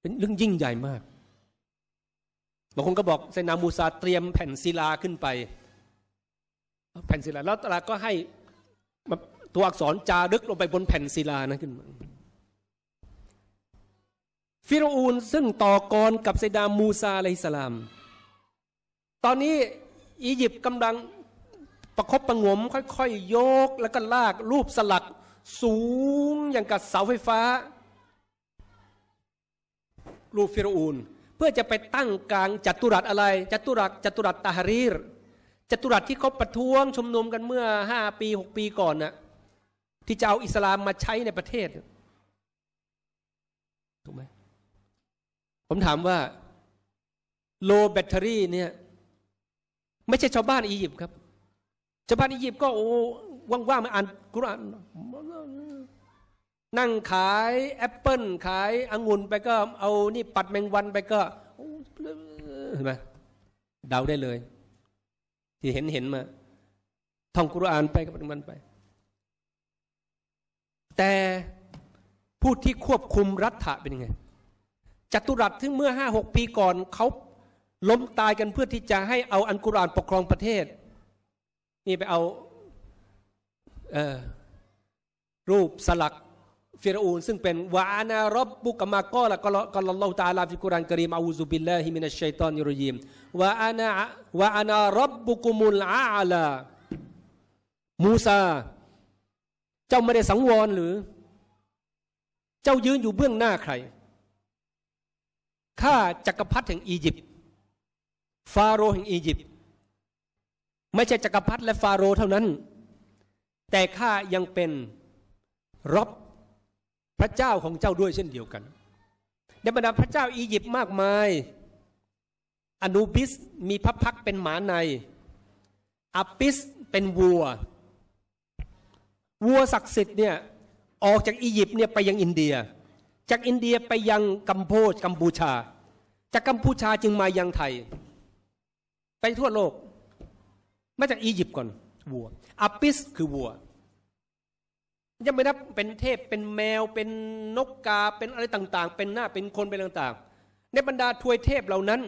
เป็นเรื่องยิ่งใหญ่มากบางคนก็บอกไซนามูซาเตรียมแผ่นศิลาขึ้นไป แผ่นศิลาแล้วตลาก็ให้ตัวอักษรจารึกลงไปบนแผ่นศิลานะขึ้นมาฟิโรูนซึ่งต่อกรกับไซดามูซาอะลัยสลาม ตอนนี้อียิปต์กำลังประคบประงมค่อยๆยยกแล้วก็ลาก รูปสลัก สูงอย่างกับเสาไฟฟ้า รูปฟิโรูนเพื่อจะไปตั้งกลางจัตุรัสอะไรจัตุรัสจัตุรัสตาฮารีรจัตุรัสที่เขาประท้วง ชุมนุมกันเมื่อห้าปีหกปีก่อนนะ่ะที่จะเอาอิสลามมาใช้ในประเทศถูกไหมผมถามว่า โลแบตเตอรี่เนี่ย ไม่ใช่ชาวบ้านอียิปต์ครับ ชาวบ้านอียิปต์ก็ โอ้ว่างๆมาอ่านกุราน นั่งขาย แอปเปิลขายองุ่นไปก็เอานี่ปัดแมงวันไปก็เห็นไหมเดาได้เลย ที่เห็นเห็นมา ท่องกุรานไปกับแมงวันไป แต่ผู้ที่ควบคุมรัฐะเป็นยังไงจัตุรัสที่เมื่อห้าหกปีก่อน เขาล้มตายกันเพื่อที่จะให้เอาอันกุรานปกครองประเทศ นี่ไปเอาเออรูปสลักฟิรูน ซึ่งเป็นวานารบบุกมากอละก็ละก็ละลาตาลาฟิกุรันกรีมอาอูซุบิลลาฮิมินัชชัยตอนิรยิมวานาวานารบบุกุมุลอาลามูซา เจ้าไม่ได้สังวรหรือ เจ้ายืนอยู่เบื้องหน้าใครข้าจักรพรรดิแห่งอียิปต์ฟาโรห์แห่งอียิปต์ไม่ใช่จักรพรรดิและฟาโรห์เท่านั้น แต่ข้ายังเป็นรบพระเจ้าของเจ้าด้วยเช่นเดียวกันในบรรดาพระเจ้าอียิปต์มากมาย อนูบิสมีพระพักเป็นหมาในอัปปิสเป็นวัว วัวศักดิ์สิทธิ์เนี่ยออกจากอียิปต์เนี่ยไปยังอินเดียจากอินเดียไปยังกัมพูชกัมพูชาจากกัมพูชาจึงมายังไทย ไปทั่วโลก มาจากอียิปต์ก่อนวัวอัปิสคือวัวยังไม่นับเป็นเทพเป็นแมวเป็นนกกาเป็นอะไรต่าง ๆ เป็นหน้าเป็นคนเป็นต่าง ๆ ในบรรดาทวยเทพเหล่านั้น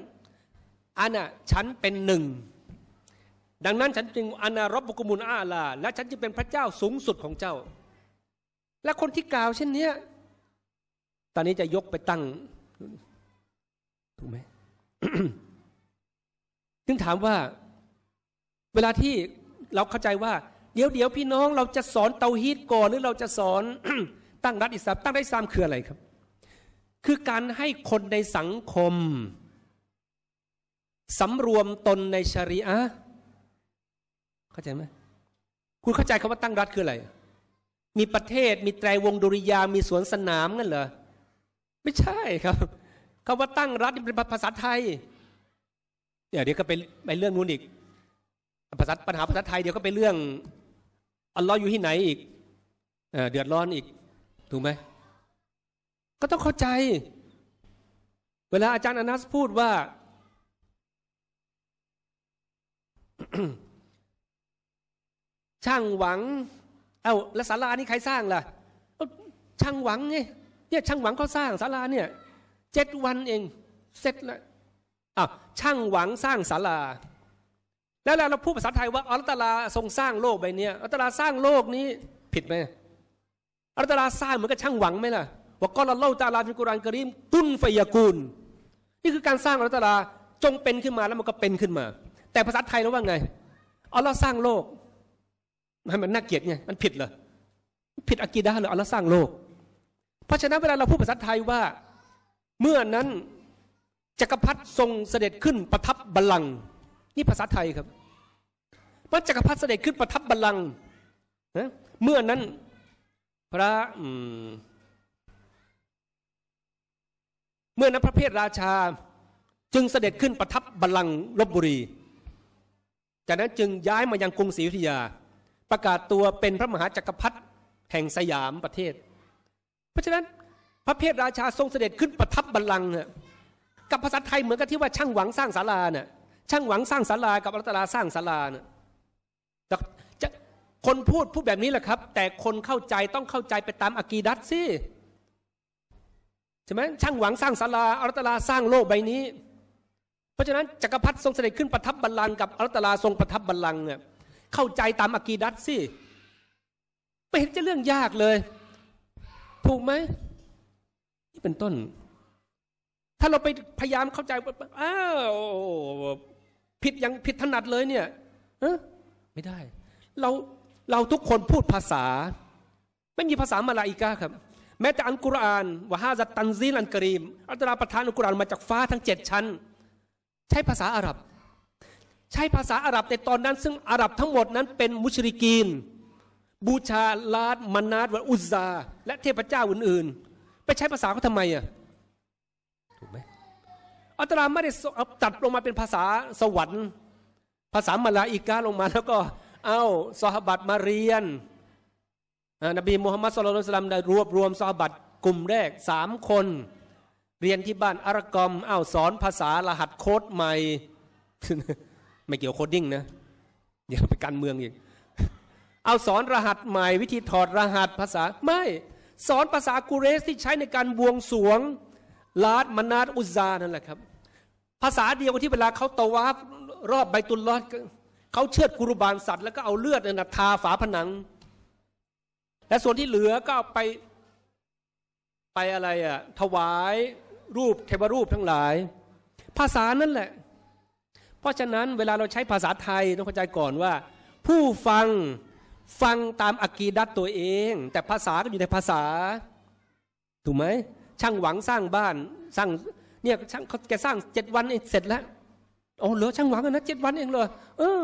อันน่ะฉันเป็นหนึ่งดังนั้น ฉันจึงอนารบบุกุมุลอาลาและฉันจึงเป็นพระเจ้าสูงสุดของเจ้า และคนที่กล่าวเช่นนี้ตอนนี้จะยกไปตั้ง ถูกไหมถึงถามว่า เวลาที่เราเข้าใจว่า เดี๋ยวเดี๋ยวพี่น้อง เราจะสอนเตาฮีตก่อนหรือ เราจะสอนตั้งรัฐอิสลามตั้งได้ซสามคืออะไรครับ คือการให้คนในสังคมสำรวมตนในชริอะเข้าใจไหมคุณเข้าใจคาว่าตั้งรัฐคืออะไร มีประเทศมีไตรวงดุริยา มีสวนสนามงั้นเหรอไม่ใช่ครับคำว่าตั้งรัฐเป็นภาษาไทย เดี๋ยวเดี๋ยวก็ไปไปเรื่องนู้นอีกภาษาปัญหาภาษาไทย เดี๋ยวก็ไปเรื่องอัลลอฮ์อยู่ที่ไหนอีกเดือดร้อนอีก ถูกไหมก็ต้องเข้าใจ เวลาอาจารย์อนัสพูดว่า ช่างหวัง เอา้าแล้วศาลานี่ใครสร้างล่ะ ช่างหวังไงเนี่ยช่างหวังเขาสร้างศาลาเนี่ยเจ็ดวันเองเสร็จแล้วอ่ะช่างหวังสร้างศาลา แล้วเราพูดภาษาไทยว่าอัลตลาทรงสร้างโลกใบนี้อัลตลาสร้างโลกนี้ผิดไหมอัลตลาสร้างเหมือนกับช่างหวังไหมล่ะว่าก็เราเล่าตาลาฟิกุรานกรีมตุนไฟยากูลนี่คือการสร้างอัลตลาจงเป็นขึ้นมาแล้วมันก็เป็นขึ้นมา แต่ภาษาไทยเราว่าไงอัลลอฮ์สร้างโลก มันน่าเกลียดไงมันผิดเหรอผิดอักีดาหรืออัลลอฮ์สร้างโลกเพราะฉะนั้นเวลาเราพูดภาษาไทยว่า เมื่อนั้นจักรพรรดิทรงเสด็จขึ้นประทับบัลลังก์นี่ภาษาไทยครับ พระจักรพรรดิเสด็จขึ้นประทับบัลลังก์เมื่อนั้นพระเมื่อนั้นพระเพทราชาจึงเสด็จขึ้นประทับบัลลังก์ลบบุรี จากนั้นจึงย้ายมายังกรุงศรีอยุธยา ประกาศตัวเป็นพระมหาจักรพรรดิแห่งสยามประเทศราะฉะนั้นพระเพทราชาทรงเสด็จขึ้นประทับบัลลังก์กับภาษาไทยเหมือนกับที่ว่าช่างหวังสร้างศาลาเนี่ยช่างหวังสร้างศาลากับรัตลาสร้างศาลาเนี่ยคนพูดพูดแบบนี้แหละครับ แต่คนเข้าใจต้องเข้าใจไปตามอากีดัตสิ ใช่ไหมช่างหวังสร้างศาลาอรัตลาสร้างโลกใบนี้ เพราะฉะนั้นจักรพรรดิทรงเสด็จขึ้นประทับบัลลังก์กับอรัตลาทรงประทับบัลลังก์เข้าใจตามอากีดัตสิไม่เห็นจะเรื่องยากเลยถูกไหมนี่เป็นต้น ถ้าเราไปพยายามเข้าใจอ้าวผิดยังผิดถนัดเลยเนี่ยเอไม่ได้เราเราทุกคนพูดภาษา ไม่มีภาษามาลาอิกาครับ แม้แต่อันกุรอานวาฮาจัตตันซีลันกรีม อัตราประทานอันกุรอานมาจากฟ้าทั้งเจ็ดชั้น ใช้ภาษาอาหรับ ใช้ภาษาอาหรับในตอนนั้น ซึ่งอาหรับทั้งหมดนั้น เป็นมุชริกีนบูชาลาดมานาดวัอุซาและเทพเจ้าอื่น ๆ ไปใช้ภาษาเขาทำไมอ่ะถูกไหมอัตราไม่ได้ตัดลงมาเป็นภาษาสวรรค์ ภาษามาลาอิกาลงมาแล้วก็เอาสหบัตมาเรียนนบีมูฮัมมัดสุลตานสลมได้รวบรวมสหบัตกลุ่มแรกสามคน เรียนที่บ้านอารกอมอ้าวสอนภาษารหัสโค้ดใหม่ ไม่เกี่ยวโคดดิ้งนะอย่าไปการเมืองอีกเอาสอนรหัสใหม่วิธีถอดรหัสภาษาไม่ สอนภาษากูเรส ที่ใช้ในการบวงสวง ลาดมนาตอุซานั่นแหละครับ ภาษาเดียวที่เวลาเขาตวาฟรอบใบตุลลอดเขาเชือดกุรุบาลสัตว์แล้วก็เอาเลือดนะทาฝาผนัง และส่วนที่เหลือก็เอาไปไปอะไรอ่ะถวายรูปเทวรูปทั้งหลาย ภาษานั่นแหละ เพราะฉะนั้น เวลาเราใช้ภาษาไทยต้องเข้าใจก่อนว่า ผู้ฟังฟังตามอากีดัตตัวเอง แต่ภาษาก็อยู่ในภาษา ถูกไหมช่างหวังสร้างบ้านสร้าง เนี่ยช่างเขาแกสร้างเจ็ดวันเองเสร็จแล้วโอ้เหลือช่างหวังนะเจ็ดวันเองเลยเออ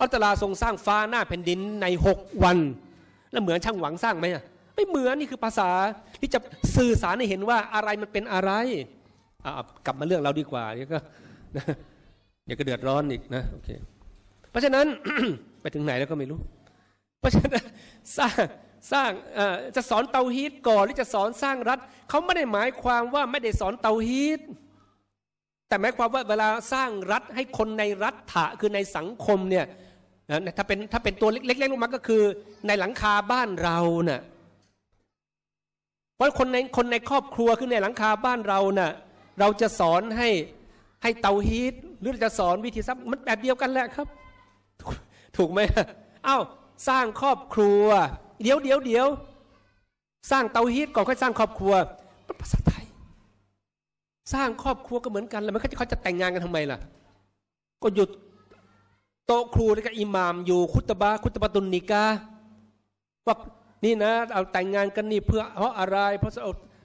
อัตลาทรงสร้างฟ้าหน้าแผ่นดินในหกวัน แล้วเหมือนช่างหวังสร้างไหมอ่ะไม่เหมือนนี่คือภาษาที่จะสื่อสารให้เห็นว่าอะไรมันเป็นอะไรกลับมาเรื่องเราดีกว่าเดี๋ยวก็เดี๋ยวก็เดือดร้อนอีกนะโอเคเพราะฉะนั้นไปถึงไหนแล้วก็ไม่รู้เพราะฉะนั้นสร้างสร้างจะสอนเตาฮีตก่อนหรือจะสอนสร้างรัฐเขาไม่ได้หมายความว่าไม่ได้สอนเตาฮีตแต่หมายความว่าเวลาสร้างรัฐให้คนในรัฐถะคือในสังคมเนี่ยถ้าเป็นถ้าเป็นตัวเล็กๆลงมาก็คือในหลังคาบ้านเรานะ่ะเพราะคนในคนในครอบครัวคือในหลังคาบ้านเรานะ่ะเราจะสอนให้ให้เตาฮีตหรือจะสอนวิธีซับมันแบบเดียวกันแหละครับ ถูกไหมอ้าวสร้างครอบครัว เดี๋ยวเดี๋ยวเดี๋ยวสร้างเตาฮีตก่อนค่อยสร้างครอบครัวมันภาษาไทย สร้างครอบครัวก็เหมือนกันแล้วมันเขาจะแต่งงานกันทำไม ล่ะ ก็หยุดโต๊ะครูแล้วก็อิหมามอยู่คุตบะคุตบะตุนนิกาว่านี่นะเอาแต่งงานกันนี่เพื่อเพราะอะไรเพราะ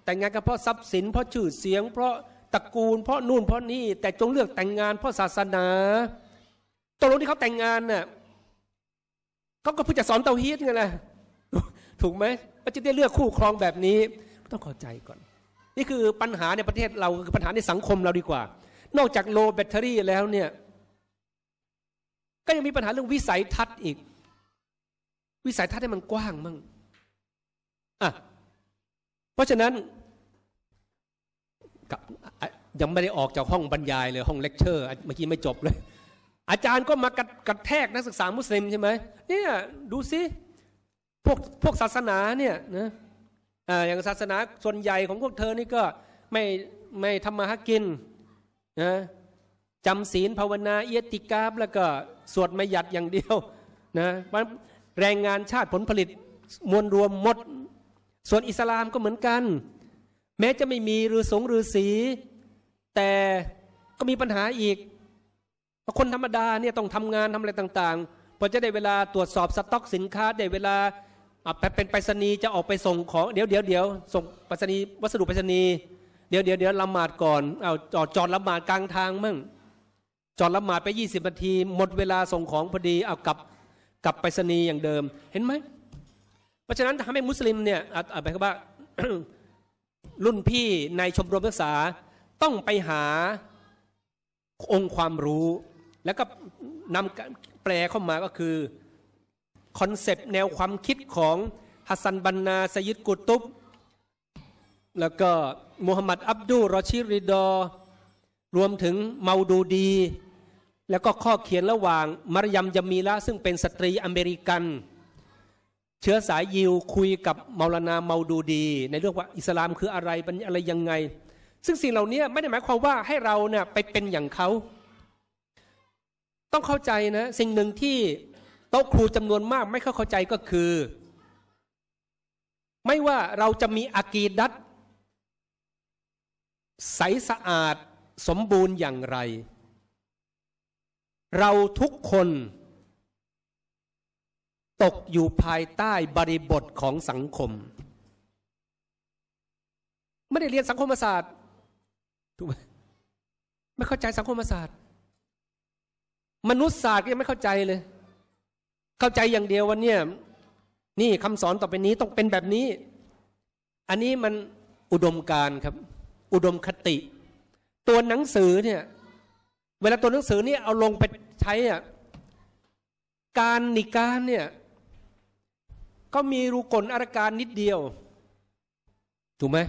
แต่งงานกันเพราะทรัพย์สิน เพราะชื่อเสียง เพราะตระกูล เพราะนู่น เพราะนี่แต่จงเลือกแต่งงานเพราะศาสนาตกลงที่เขาแต่งงานน่ะเขาก็เพื่อจะสอนเตาฮีดไงนะถูกไหมว่าจะได้เลือกคู่ครองแบบนี้ ต้องเข้าใจก่อน นี่คือปัญหาในประเทศเราคือปัญหาในสังคมเราดีกว่า นอกจากโลแบตเตอรี่แล้วเนี่ย ก็ยังมีปัญหาเรื่องวิสัยทัศน์อีก วิสัยทัศน์ให้มันกว้างมั่งอ่ะเพราะฉะนั้นกับยังไม่ได้ออกจากห้องบรรยายเลย ห้องเลคเชอร์เมื่อกี้ไม่จบเลยอาจารย์ก็มากระกระแทกนักศึกษามุสลิมใช่ไหมเนี่ยดูสิ พวกพวกศาสนาเนี่ยนะอย่างศาสนา ส่วนใหญ่ของพวกเธอนี่ก็ไม่ไม่ทำมาหากินนะจำศีลภาวนาเอติกาบแล้วก็สวดมายัดอย่างเดียวนะแรงงานชาติผลผลิตมวลรวมหมด ส่วนอิสลามก็เหมือนกัน แม้จะไม่มีหรือสงหรือสี แต่ก็มีปัญหาอีกเพราะคนธรรมดาเนี่ยต้องทำงานทำอะไรต่างๆพอจะได้เวลาตรวจสอบสต็อกสินค้าได้เวลาเป็นไปรษณีย์จะออกไปส่งของเดี๋ยวเดี๋ยวเดี๋ยวส่งไปรษณีย์วัสดุไปรษณีย์เดี๋ยวเดี๋ยวเดี๋ยวละหมาดก่อนเอาจอดจอดละหมาดกลางทางมั่งจอดละหมาดไป 20นาที หมดเวลาส่งของพอดีเอากลับกลับไปรษณีย์อย่างเดิม เห็นไหมเพราะฉะนั้นทำให้มุสลิมเนี่ยอาไปครับว่ารุ่นพี่ในชมรมศึกษาต้องไปหาองค์ความรู้แล้วก็นำแปลเข้ามาก็คือคอนเซปต์แนวความคิดของฮัสซันบันนาสยิดกุตุบแล้วก็มูฮัมหมัดอับดุลรอชิริดอรวมถึงเมาดูดี แล้วก็ข้อเขียนระหว่างมารยมยามีละซึ่งเป็นสตรีอเมริกัน เชื้อสายยิวคุยกับเมาลนาเมาดูดี ในเรื่องว่าอิสลามคืออะไรเป็นอะไรยังไง ซึ่งสิ่งเหล่านี้ไม่ได้หมายความว่าให้เราเนี่ยไปเป็นอย่างเขาต้องเข้าใจนะ สิ่งหนึ่งที่โต๊ะครูจำนวนมาก ไม่เข้าใจก็คือ ไม่ว่าเราจะมีอากีดัตใสสะอาดสมบูรณ์อย่างไร เราทุกคน ตกอยู่ภายใต้บริบทของสังคม ไม่ได้เรียนสังคมศาสตร์ถูกไหมไม่เข้าใจสังคมศาสตร์มนุษยศาสตร์ก็ยังไม่เข้าใจเลย เข้าใจอย่างเดียววันเนี่ยนี่คำสอนต่อไปนี้ต้องเป็นแบบนี้ อันนี้มันอุดมการครับ อุดมคติ ตัวหนังสือเนี่ย เวลาตัวหนังสือนี่เอาลงไปใช้อ่ะการนิการเนี่ย ก็มีรูกลอาการนิดเดียว ถูกไหม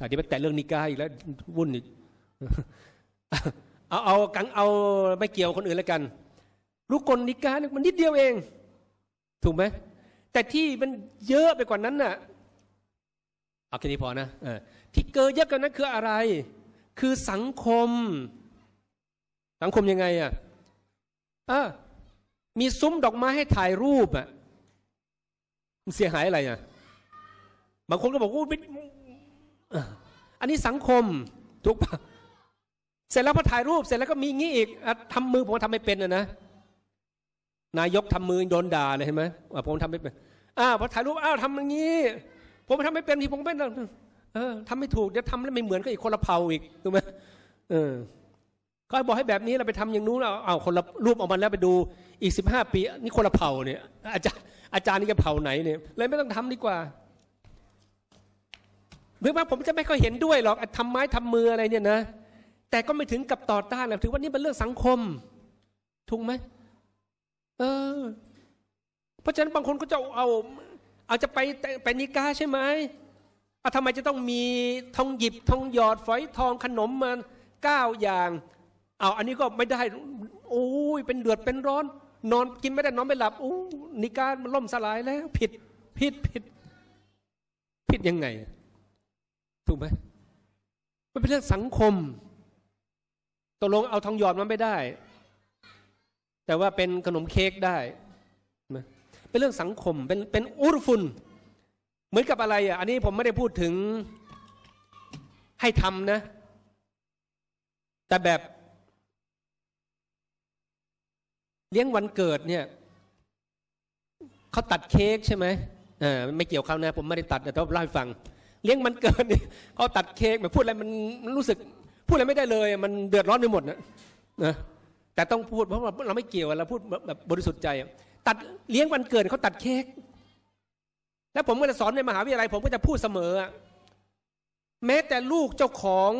อดีจะไปแต่เรื่องนิกายอีกแล้ววุ่นอีกเอาเอากังเอาไม่เกี่ยวคนอื่นแล้วกันลูกกลนิกาเนี่ยมันนิดเดียวเอง ถูกไหมแต่ที่มันเยอะไปกว่านั้นน่ะเอาแค่นี้พอนะอที่เกินเยอะกว่านั้นคืออะไร คือสังคม สังคมยังไงอ่ะอมีซุ้มดอกไม้ให้ถ่ายรูปอ่ะมันเสียหายอะไรอ่ะบางคนก็บอกว่าอันนี้สังคมถูกปะเสร็จแล้วพอถ่ายรูปเสร็จแล้วก็มีงี้อีกทำมือผมทำไม่เป็นนะนะนายกทำมือโดนด่าเลยเห็นไหมผมทำไม่เป็นอ้าวพอถ่ายรูปอ้าวทำอย่างนี้ ผมทำไม่เป็นที่ผมเป็นเออทำไม่ถูกจะทำแล้วไม่เหมือนกับอีกคนละเผาอีกถูกไหมเออก็บอกให้แบบนี้เราไปทำอย่างนู้นเราเอาคนละรูปออกมาแล้วไปดู อีกสิบห้าปีนี่คนละเผ่า เนี่ยอาจารย์อาจารย์นี่จะเผ่าไหนเนี่ยเลยไม่ต้องทำดีกว่า หรือว่าผมจะไม่ค่อยเห็นด้วยหรอกทำไม้ทำมืออะไร เนี่ยนะแต่ก็ไม่ถึงกับต่อต้านนะถือว่านี่เป็นเรื่องสังคม ถูกไหม เออ เพราะฉะนั้นบางคนก็จะเอา เอาจะไปไปนิกาใช่ไหมอาทำไมจะต้องมีทองหยิบทองหยอดฝอย ทองขนมมาเก้าอย่าง เอาอันนี้ก็ไม่ได้ โอ้ยเป็นเดือดเป็นร้อน นอนกินไม่ได้นอนไม่หลับโอ้นิกายมันล่มสลายแล้ว ผิดผิดผิด ผิดยังไง ถูกไหมมันเป็นเรื่องสังคมตกลงเอาทองหยอดมันไม่ได้ แต่ว่าเป็นขนมเค้กได้ เป็นเรื่องสังคม เป็นเป็นอุรฟุน เหมือนกับอะไรอ่ะ อันนี้ผมไม่ได้พูดถึงให้ทำนะ แต่แบบ เลี้ยงวันเกิดเนี่ย เขาตัดเค้กใช่ไหมอ่าไม่เกี่ยวเขานะ ผมไม่ได้ตัดแต่ต้องเล่าให้ฟัง เลี้ยงวันเกิดเนี่ยเขาตัดเค้กแบบพูดอะไรมันมันรู้สึกพูดอะไรไม่ได้เลย มันเดือดร้อนไปหมดนะนะแต่ต้องพูดเพราะว่าเราไม่เกี่ยวเราพูดแบบบริสุทธิ์ใจตัดเลี้ยงวันเกิดเขาตัดเค้กแล้วผมก็จะสอนในมหาวิทยาลัยผมก็จะพูดเสมอแม้แต่ลูกเจ้าของ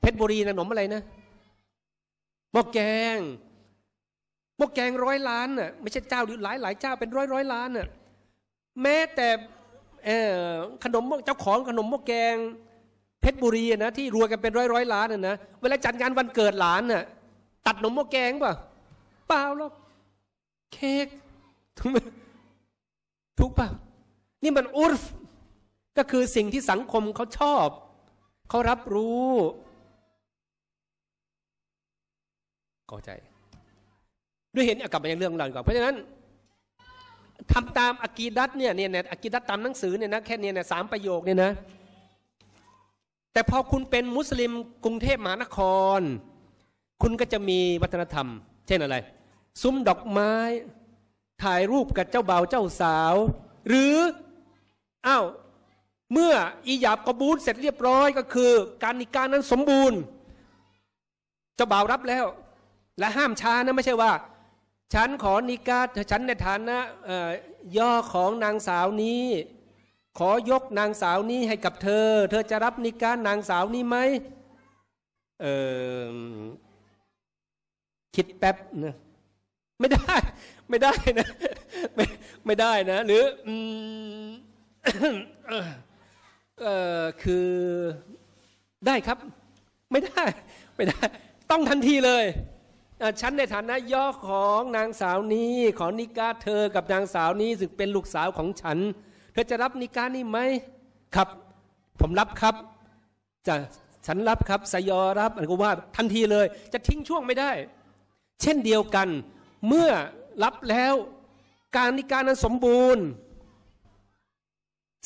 เพชรบุรีนะขนมอะไรนะหมกแกงหมกแกงร้อยล้านน่ะไม่ใช่เจ้าหรือหลายหลายเจ้า เป็นร้อยร้อยล้านน่ะแม้แต่ขนมเจ้าของขนมหมกแกงเพชรบุรีนะที่รวยกันเป็นร้อยร้อยล้านนะเวลาจัดงานวันเกิดหลานน่ะตัดนมหม้อแกงป่ะ เปล่าหรอกเค้กถูกไหมถูกป่ะ นี่มันอุฟก็คือสิ่งที่สังคมเขาชอบ เขารับรู้เข้าใจ ด้วยเห็นกลับมาในเรื่องเราดีกว่าเพราะฉะนั้นทำตามอากีดัตเนี่ยเนี่ยอากีดัตตามหนังสือเนี่ยนะแค่เนี่ยสามประโยคเนี่ยนะแต่พอคุณเป็นมุสลิมกรุงเทพมหานคร คุณก็จะมีวัฒนธรรม เช่นอะไร ซุ้มดอกไม้ถ่ายรูปกับเจ้าบ่าวเจ้าสาว หรือ อ้าว เมื่ออีหยาบกบูลเสร็จเรียบร้อยก็คือการนิการนั้นสมบูรณ์ เจ้าบ่าวรับแล้ว และห้ามช้านะไม่ใช่ว่า ฉันขอนิกาฉันในฐานะย่อของนางสาวนี้ขอยกนางสาวนี้ให้กับเธอ เธอจะรับนิการนางสาวนี้ไหม เออคิดแป๊บนะไม่ได้ ไม่ได้นะไม่ไม่ได้นะหรือเออคือได้ครับ ไม่ได้ ไม่ได้ ต้องทันทีเลยฉันในฐานะย่อของนางสาวนี้ ขอนิกาเธอกับนางสาวนี้ซึ่งเป็นลูกสาวของฉันเธอจะรับนิการนี่ไหมครับ ผมรับครับ จะฉันรับครับสยอรับอะไรก็ว่าทันทีเลย จะทิ้งช่วงไม่ได้ เช่นเดียวกันเมื่อรับแล้วการนิการนั้นสมบูรณ์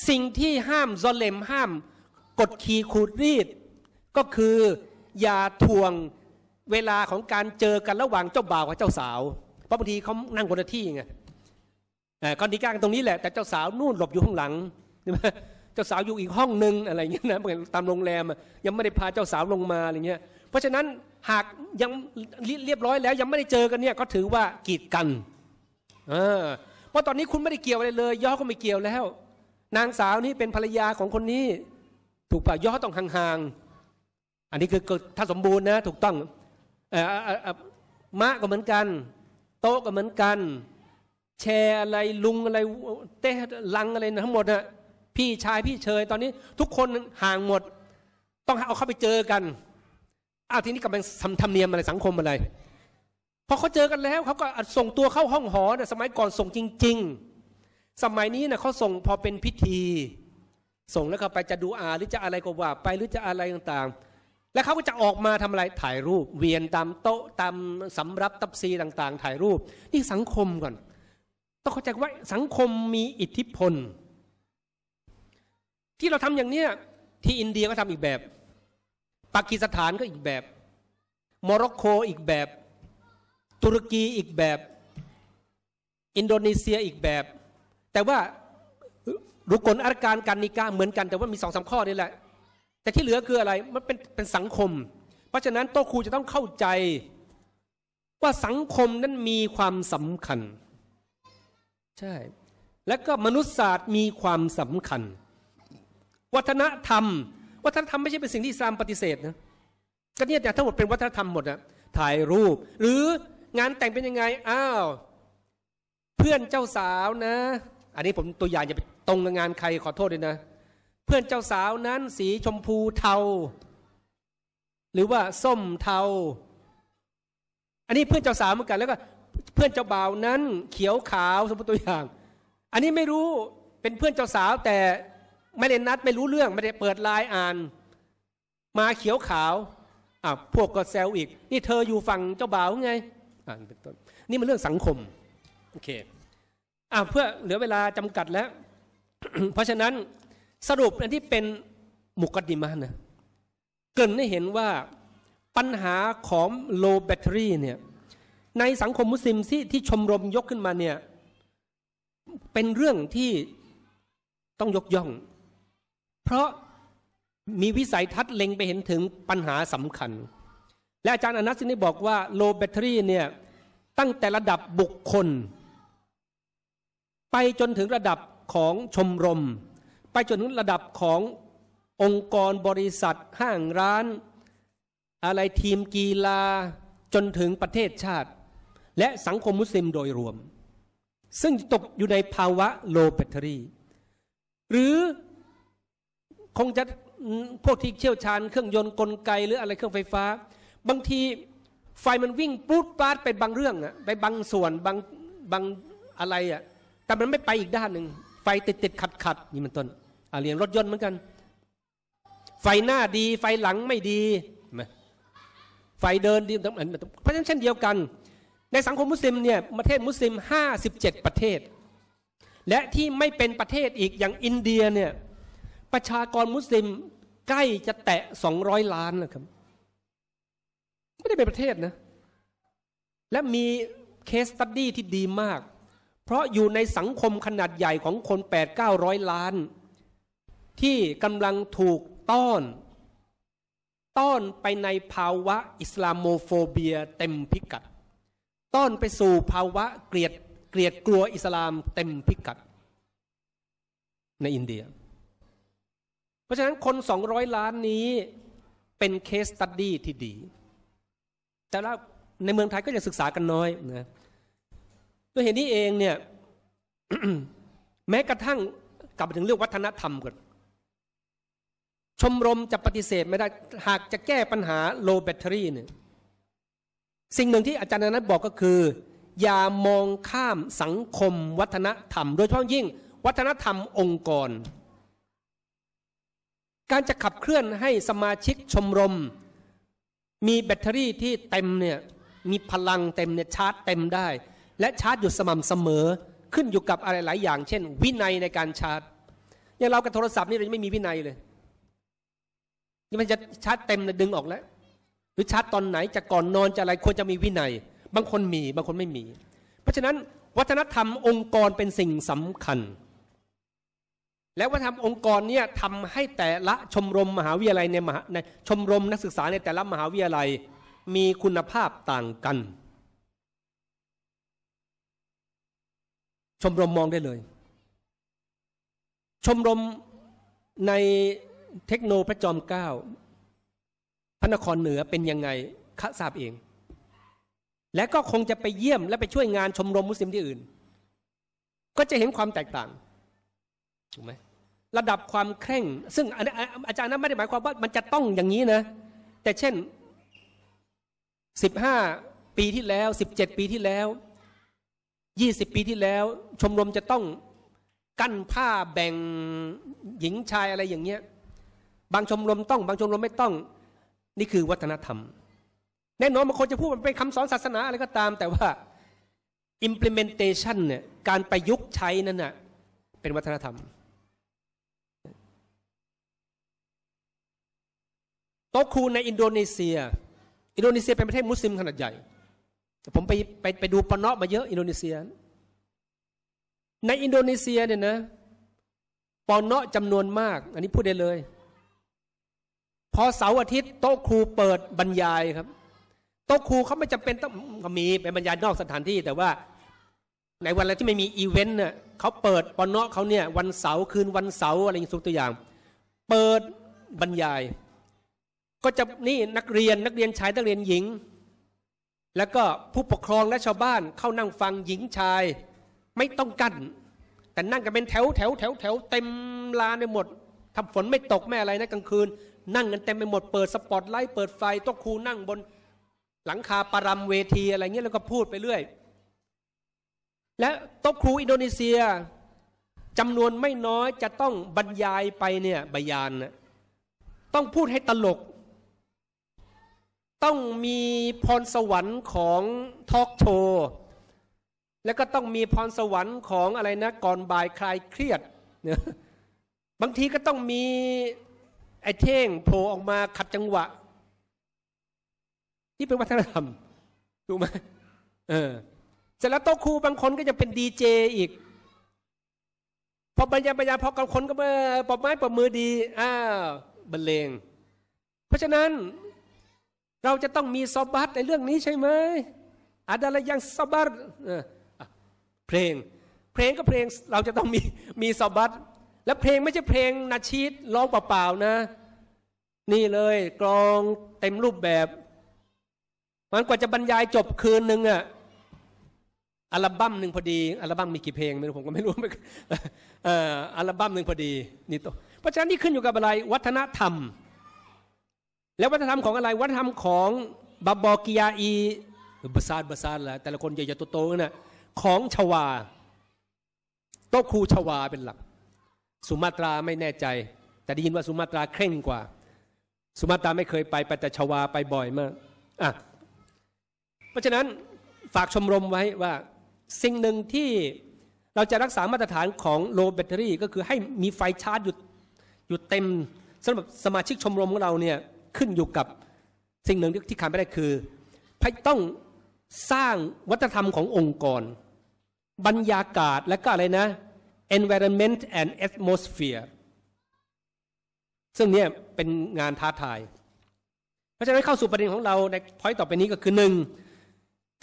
สิ่งที่ห้ามจอเลมห้าม กดขี่ขูดรีดก็คืออย่าทวงเวลาของการเจอกันระหว่างเจ้าบ่าวกับเจ้าสาวเพราะบางทีเขานั่งคนละที่ไงก้อนที่ก้างตรงนี้แหละ แต่เจ้าสาวนู่นหลบอยู่ข้างหลังใช่ไหมเจ้าสาวอยู่อีกห้องหนึ่งอะไรเงี้ยนะตามโรงแรมยังไม่ได้พาเจ้าสาวลงมาอะไรเงี้ยเพราะฉะนั้นหากยังเรียบร้อยแล้วยังไม่ได้เจอกันเนี่ยก็ถือว่ากีดกันเพราะตอนนี้คุณไม่ได้เกี่ยวอะไรเลยย่อก็ไม่เกี่ยวแล้ว นางสาวนี่เป็นภรรยาของคนนี้ถูกป่ะย่อต้องห่างๆอันนี้คือถ้าสมบูรณ์นะถูกต้องมะก็เหมือนกัน โต๊ะก็เหมือนกันแชร์อะไรลุงอะไร เต้ลังอะไรทั้งหมดนะพี่ชายพี่เชยตอนนี้ทุกคนห่างหมด ต้องเอาเข้าไปเจอกันอ้าวทีนี้กำลังทำธรรมเนียมอะไรสังคมอะไรพอเขาเจอกันแล้วเขาก็ส่งตัวเข้าห้องหอนะสมัยก่อนส่งจริง ๆ สมัยนี้นะเขาส่งพอเป็นพิธี ส่งแล้วเขาไปจะดูอาหรือจะอะไรก็ว่าไปหรือจะอะไรต่างๆ แล้วเขาก็จะออกมาทำอะไรถ่ายรูป เวียนตามโต๊ะตามสำรับตับซีต่าง ๆ ถ่ายรูปนี่สังคมก่อนต้องเข้าใจว่าสังคมมีอิทธิพล ที่เราทำอย่างเนี้ยที่อินเดียก็ทำอีกแบบ ปากีสถานก็อีกแบบโมร็อกโกอีกแบบตุรกีอีกแบบ อินโดนีเซียอีกแบบ แต่ว่ารุกลอาการการนิกาเหมือนกัน แต่ว่ามีสองสาข้อนี่แหละแต่ที่เหลือคืออะไรมันเป็นเป็นสังคม เพราะฉะนั้นโตครูจะต้องเข้าใจ ว่าสังคมนั้นมีความสำคัญใช่ และก็มนุษยศาสตร์มีความสำคัญ วัฒนธรรม วัฒนธรรมไม่ใช่เป็นสิ่งที่ซามปฏิเสธนะก็เนี่ยแต่ทั้งหมดเป็นวัฒนธรรมหมดนะถ่ายรูป หรืองานแต่งเป็นยังไงอ้าว เพื่อนเจ้าสาวนะ อันนี้ผมตัวอย่างจะไปตรงกับงานใครขอโทษด้วยนะเพื่อนเจ้าสาวนั้นสีชมพูเทาหรือว่าส้มเทาอันนี้เพื่อนเจ้าสาวเหมือนกันแล้วก็เพื่อนเจ้าบ่าวนั้นเขียวขาวสมมติตัวอย่าง อันนี้ไม่รู้เป็นเพื่อนเจ้าสาวแต่ไม่ได้นัดไม่รู้เรื่องไม่ได้เปิดไลน์อ่าน มาเขียวขาวอ่ะพวกก็แซวอีก นี่เธออยู่ฝั่งเจ้าบ่าวไงอ่านเป็นต้นนี่มันเรื่องสังคมโอเคอ่ะเพื่อเหลือเวลาจำกัดแล้ว เพราะฉะนั้นสรุปอันที่เป็นมุกดิมานะเกินได้เห็นว่าปัญหาของโลแบตเตอรี่เนี่ยในสังคมมุสลิมที่ชมรมยกขึ้นมาเนี่ย เป็นเรื่องที่ต้องยกย่อง เพราะมีวิสัยทัศน์เล็งไปเห็นถึงปัญหาสำคัญ และอาจารย์อนัสินี่บอกว่า โลแบตเตอรี่เนี่ยตั้งแต่ระดับบุคคล ไปจนถึงระดับของชมรม ไปจนถึงระดับขององค์กรบริษัทห้างร้าน อะไรทีมกีฬา จนถึงประเทศชาติและสังคมมุสลิมโดยรวม ซึ่งตกอยู่ในภาวะโลแบตเตอรี่ หรือคงจะพวกที่เชี่ยวชาญเครื่องยนต์กลไกหรืออะไรเครื่องไฟฟ้า บางทีไฟมันวิ่งปุ๊ดปาดไปบางเรื่องอะไปบางส่วน บางบางอะไรอะ แต่มันไม่ไปอีกด้านหนึ่ง ไฟติดติดขัดขัดนี่มันต้น อาเรียนรถยนต์เหมือนกัน ไฟหน้าดี ไฟหลังไม่ดี ไฟเดินดีเพราะฉะนั้นเช่นเดียวกันในสังคมมุสลิมเนี่ยประเทศมุสลิม 57 ประเทศ และที่ไม่เป็นประเทศอีกอย่างอินเดียเนี่ยประชากรมุสลิมใกล้จะแตะ 200 ล้านแล้วครับ ไม่ได้เป็นประเทศนะ และมีเคสตัดดี้ที่ดีมาก เพราะอยู่ในสังคมขนาดใหญ่ของคน 8 9 0 0 ล้าน ที่กำลังถูกต้อน ต้อนไปในภาวะอิสลามโมโฟเบียเต็มพิกัดต้อนไปสู่ภาวะเกลียดเกลียดกลัวอิสลามเต็มพิกัดในอินเดีย เพราะฉะนั้นคนสองร้อยล้านนี้เป็นเคสตัดดี้ที่ดี แต่ละในเมืองไทยก็จะศึกษากันน้อยนะด้วยเหตุนี้เองเนี่ย แม้กระทั่งกลับไปถึงเรื่องวัฒนธรรมก่อนชมรมจะปฏิเสธไม่ได้ หากจะแก้ปัญหาโลแบตเตอรี่เนี่ยสิ่งหนึ่งที่อาจารย์นัทบอกก็คือ อย่ามองข้ามสังคมวัฒนธรรม โดยเฉพาะยิ่งวัฒนธรรมองค์กร การจะขับเคลื่อนให้สมาชิกชมรม มีแบตเตอรี่ที่เต็มเนี่ยมีพลังเต็มเนี่ยชาร์จเต็มได้ และชาร์จอยู่สม่ำเสมอขึ้นอยู่กับอะไรหลายอย่าง เช่นวินัยในการชาร์จ อย่างเรากับโทรศัพท์นี่เราไม่มีวินัยเลยนี่มันจะชาร์จเต็มดึงออกแล้วหรือชาร์จตอนไหนจะก่อนนอนจะอะไรควรจะมีวินัย บางคนมี บางคนไม่มี เพราะฉะนั้น วัฒนธรรมองค์กรเป็นสิ่งสำคัญ และวัฒนธรรมองค์กรเนี่ยทำให้แต่ละชมรมมหาวิทยาลัยในมหาในชมรมนักศึกษาในแต่ละมหาวิทยาลัยมีคุณภาพต่างกัน ชมรมมองได้เลย ชมรมในเทคโนโพระจอมเกล้าระนครเหนือเป็นยังไงข้าทราบเอง และก็คงจะไปเยี่ยมและไปช่วยงานชมรมมุสลิมที่อื่น ก็จะเห็นความแตกต่างถูกไหมระดับความเคร่ง ซึ่งอาจารย์นั้นไม่ได้หมายความว่ามันจะต้องอย่างนี้นะแต่เช่นสิบห้าปีที่แล้วสิบเจ็ดปีที่แล้วยี่สิบปีที่แล้ว ชมรมจะต้องกั้นผ้าแบ่งหญิงชายอะไรอย่างเงี้ยบางชมรมต้อง บางชมรมไม่ต้องนี่คือวัฒนธรรม แน่นอนบางคนจะพูดมันเป็นคำสอนศาสนาอะไรก็ตามแต่ว่า implementation เนี่ยการประยุกต์ใช้นั่นน่ะเป็นวัฒนธรรมโต๊ะคูในอินโดนีเซีย อินโดนีเซียเป็นประเทศมุสลิมขนาดใหญ่ผมไปไปไปดูปนอะมาเยอะอินโดนีเซีย ในอินโดนีเซียเนี่ยนะปอนเนาะจำนวนมาก อันนี้พูดได้เลยพอเสาร์อาทิตย์โต๊ะครูเปิดบรรยายครับ โต๊ะครูเขาไม่จำเป็นต้องมีเป็นบรรยายนอกสถานที่แต่ว่าในวันอะไรที่ไม่มีอีเวนต์เนี่ยเขาเปิดปอนเนาะเขาเนี่ยวันเสาร์คืนวันเสาร์อะไรอย่างงี้ตัวอย่าง เปิดบรรยาย ก็จะนี่นักเรียนนักเรียนชายนักเรียนหญิง แล้วก็ผู้ปกครองและชาวบ้านเข้านั่งฟังหญิงชายไม่ต้องกั้นแต่นั่งกันเป็นแถวแถวแถวแถวเต็มลานไปหมดถ้าฝนไม่ตกไม่อะไรนะกลางคืนนั่งกันเต็มไปหมดเปิดสปอตไลท์เปิดไฟโต๊ะครูนั่งบนหลังคาปารามเวทีอะไรเงี้ยแล้วก็พูดไปเรื่อย และโต๊ะครูอินโดนีเซียจำนวนไม่น้อยจะต้องบรรยายไปเนี่ยบยานนะต้องพูดให้ตลก ต้องมีพรสวรรค์ของทอล์กโชว์แล้วก็ต้องมีพรสวรรค์ของอะไรนะก่อนบ่ายคลายเครียดบางทีก็ต้องมีไอ้เท่งโผล่ออกมาขัดจังหวะ ที่เป็นวัฒนธรรม ถูกไหมเออเสร็จแล้วโต๊ะครูบางคนก็จะเป็นดีเจ อีก พอบรรยายบรรยายพอกับคนก็มาปอบไม้ปอบมือดี อ้าวบรรเลง เพราะฉะนั้นเราจะต้องมีซอบัตในเรื่องนี้ใช่ไหมอาดาลยังซอบัตเพลง เพลงก็เพลงเราจะต้องมีมีซอบัตและเพลงไม่ใช่เพลงนาชีตร้องเปล่าๆนะ นี่เลย กลองเต็มรูปแบบ มันกว่าจะบรรยายจบคืนหนึ่งอะอัลบั้มหนึ่งพอดีอัลบั้มมีกี่เพลงไม่รู้ผมก็ไม่รู้อัลบั้มหนึ่งพอดี นี่ตัวเพราะฉะนั้นนี่ขึ้นอยู่กับอะไร วัฒนธรรม แล้ววัฒนธรรมของอะไรวัฒนธรรมของบาบอกิยาอีบาซาดบาซาดแหละแต่ละคนใหญ่ๆโตๆนั่นนะของชวาโตคูชวาเป็นหลักสุมาตราไม่แน่ใจ แต่ได้ยินว่าสุมาตราเคร่งกว่า สุมาตราไม่เคยไปไปแต่ชาวา ไปบ่อยมากอ่ะเพราะฉะนั้นฝากชมรมไว้ว่า สิ่งหนึ่งที่เราจะรักษามาตรฐานของโลแบตเตอรี่ ก็คือให้มีไฟชาร์จอยู่อยู่เต็มสำหรับสมาชิกชมรมของเราเนี่ย ขึ้นอยู่กับสิ่งหนึ่งที่ขาดไม่ได้คือต้องสร้างวัฒนธรรมขององค์กร บรรยากาศและก็อะไรนะ environment and atmosphere ซึ่งเนี่ยเป็นงานท้าทายเพราะฉะนั้นเข้าสู่ประเด็นของเรา ในพอยต์ต่อไปนี้ก็คือหนึ่ง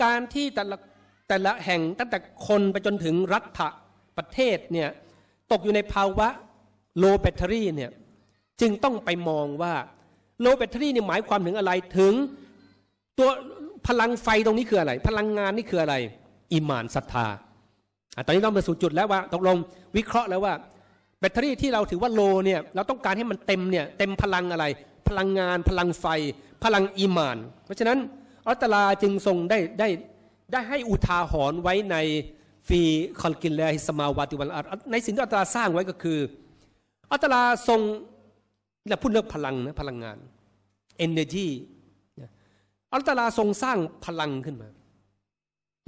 การที่แต่ละแต่ละแห่งตั้งแต่คนไปจนถึงรัฐประเทศเนี่ย ตกอยู่ในภาวะลแบตเตอรี่เนี่ย จึงต้องไปมองว่าโแบตเตอรี่เนี่ยหมายความถึงอะไรถึงตัวพลังไฟตรงนี้คืออะไร พลังงานนี่คืออะไรอิมานศรัทธาตอนนี้ต้องไปสู่จุดแล้วว่าตกลงวิเคราะห์แล้วว่า แบตเตอรี่ที่เราถือว่าโลเนี่ยเราต้องการให้มันเต็ม เนี่ย เต็มพลังอะไรพลังงานพลังไฟพลังอิมาน เพราะฉะนั้น อัลตลาจึงทรงได้ได้ได้ให้อุทาหรณ์ไว้ใน ฟีคอนกินเลฮิสมาวาติวันอาในสิ่งที่อัลตลาสร้างไว้ก็คือ อัลตลาทรงเราพูดเรื่องพลังนะพลังงาน energy อัลตลาทรงสร้างพลังขึ้นมา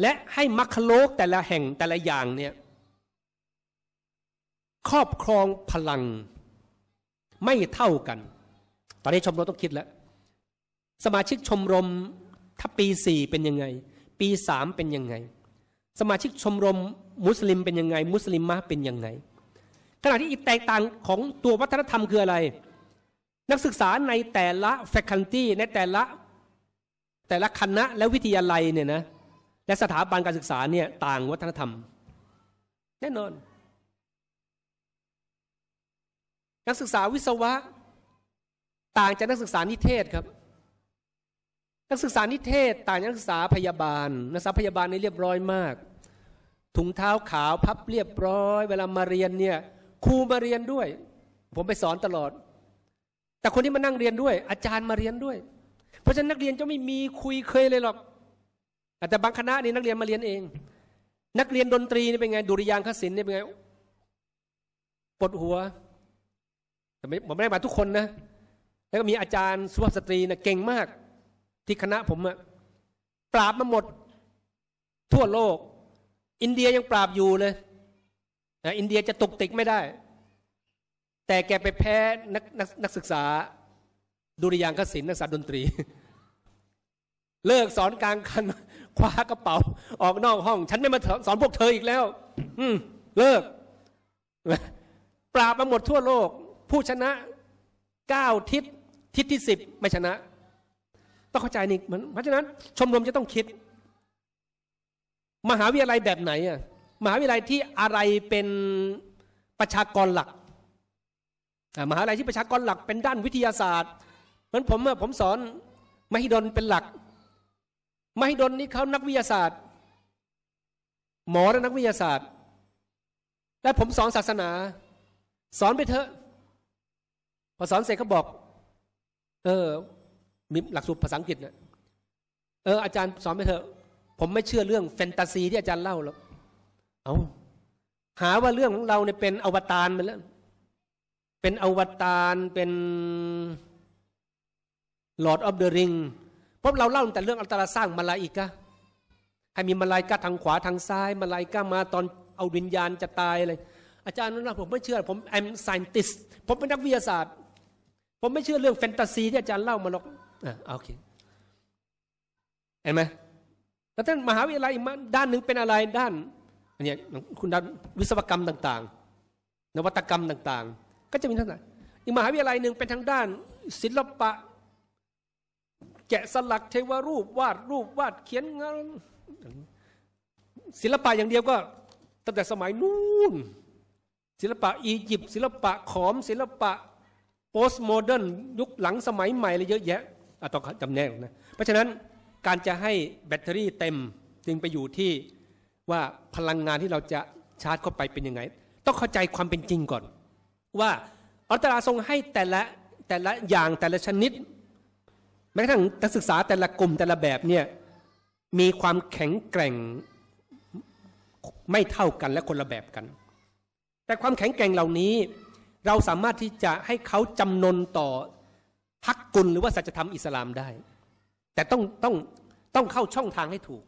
และให้มัคคโลกแต่ละแห่งแต่ละอย่างเนี่ยครอบครองพลังไม่เท่ากัน ตอนนี้ชมรมต้องคิดแล้ว สมาชิกชมรมถ้าปีสี่เป็นยังไง ปีสามเป็นยังไง สมาชิกชมรมมุสลิมเป็นยังไง มุสลิมมาเป็นยังไง ขณะที่อีกแตกต่างของตัววัฒนธรรมคืออะไร นักศึกษาในแต่ละแฟคันตี้ในแต่ละแต่ละคณะและวิทยาลัยเนี่ยนะและสถาบันการศึกษาเนี่ยต่างวัฒนธรรม แน่นอน นักศึกษาวิศวะ ต่างจากนักศึกษานิเทศครับ นักศึกษานิเทศต่างจากนักศึกษาพยาบาลนักศึกษาพยาบาลในเรียบร้อยมาก ถุงเท้าขาวพับเรียบร้อย เวลามาเรียนเนี่ยครูมาเรียนด้วย ผมไปสอนตลอด แต่คนที่มานั่งเรียนด้วย อาจารย์มาเรียนด้วย เพราะฉะนั้นนักเรียนจะไม่มีคุยเคยเลยหรอกแต่บางคณะนี่นักเรียนมาเรียนเอง นักเรียนดนตรีนี่เป็นไงดุริยางคศิลป์นี่เป็นไงปวดหัวแต่ไม่ผมไม่ได้มาทุกคนนะ แล้วก็มีอาจารย์สุภาพสตรีนะเก่งมาก ที่คณะผมอะปราบมาหมดทั่วโลก อินเดียยังปราบอยู่เลยนะอินเดียจะตกติกไม่ได้ แต่แกไปแพ้นักนักนักศึกษาดุริยางคศิลป์นักศึกษาดนตรีเลิกสอนกลางคันคว้ากระเป๋า ออกนอกห้องฉันไม่มาสอนพวกเธออีกแล้วอืมเลิก ปราบมาหมดทั่วโลก ผู้ชนะเก้าทิศทิศที่สิบไม่ชนะต้องเข้าใจนี่มอนเพราะฉะนั้นชมรมจะต้องคิด มหาวิทยาลัยแบบไหนอ่ะมหาวิทยาลัยที่อะไรเป็นประชากรหลัก มหาวิทยาลัยที่ประชากรหลักเป็นด้านวิทยาศาสตร์เหมือนผมผมสอนมหิดลเป็นหลักมหิดลนี่เขานักวิทยาศาสตร์ หมอและนักวิทยาศาสตร์ และผมสอนศาสนา สอนไปเถอะพอสอนเสร็จเขาบอก เออมีหลักสูตรภาษาอังกฤษนะเอออาจารย์สอนไปเถอะ ผมไม่เชื่อเรื่อง แฟนตาซี ที่อาจารย์เล่าหรอกเอาหาว่าเรื่องของเราเนี่ยเป็นอวตารันแล้ว เป็นอวตารเป็น l ลอดออฟเดอะริงพราะเราเล่าแต่เรื่องอัลตราสร้างมาลาอิกะให้มีมาลาิกะทางขวาทางซ้ายมาลาิกะมาตอนเอาวิญญาณจะตายอะไรอาจารย์นะผมไม่เชื่อ ผมแอมไซ e ติสผมเป็นนักวิทยาศาสตร์ ผมไม่เชื่อเรื่องแฟนตาซี ที่อาจารย์เล่ามาหรอกอ่าโอเคเห็นไหมแล้วท่านมหาวิทยาลัยด้านหนึ่งเป็นอะไรด้านอันนี้คุณด้านวิศวกรรมต่างๆ นวัตกรรมต่าง ๆ ก็จะมีท่านั้นอีกมหาวิทยาลัยหนึ่งเป็นทางด้าน ศิลปะแกะสลักเทวรูปวาด รูปวาดเขียนงานศิลปะอย่างเดียวก็ตั้งแต่สมัยนู้นศิลปะอียิปต์ศิลปะขอมศิลปะโพสต์โมเดิร์นยุคหลังสมัยใหม่เลยเยอะแยะอะต้องจำแนกนะเพราะฉะนั้นการจะให้แบตเตอรี่เต็มจึงไปอยู่ที่ว่าพลังงานที่เราจะชาร์จเข้าไปเป็นยังไง ต้องเข้าใจความเป็นจริงก่อน ว่าอัลตราทรงให้แต่ละแต่ละอย่างแต่ละชนิดแม้กระทั่งนักศึกษาแต่ละกลุ่มแต่ละแบบเนี่ยมีความแข็งแกร่งไม่เท่ากันและคนละแบบกัน แต่ความแข็งแกร่งเหล่านี้ เราสามารถที่จะให้เขาจำนนต่อฮักกุลหรือว่าสัจธรรมอิสลามได้ แต่ต้องต้องต้องเข้าช่องทางให้ถูก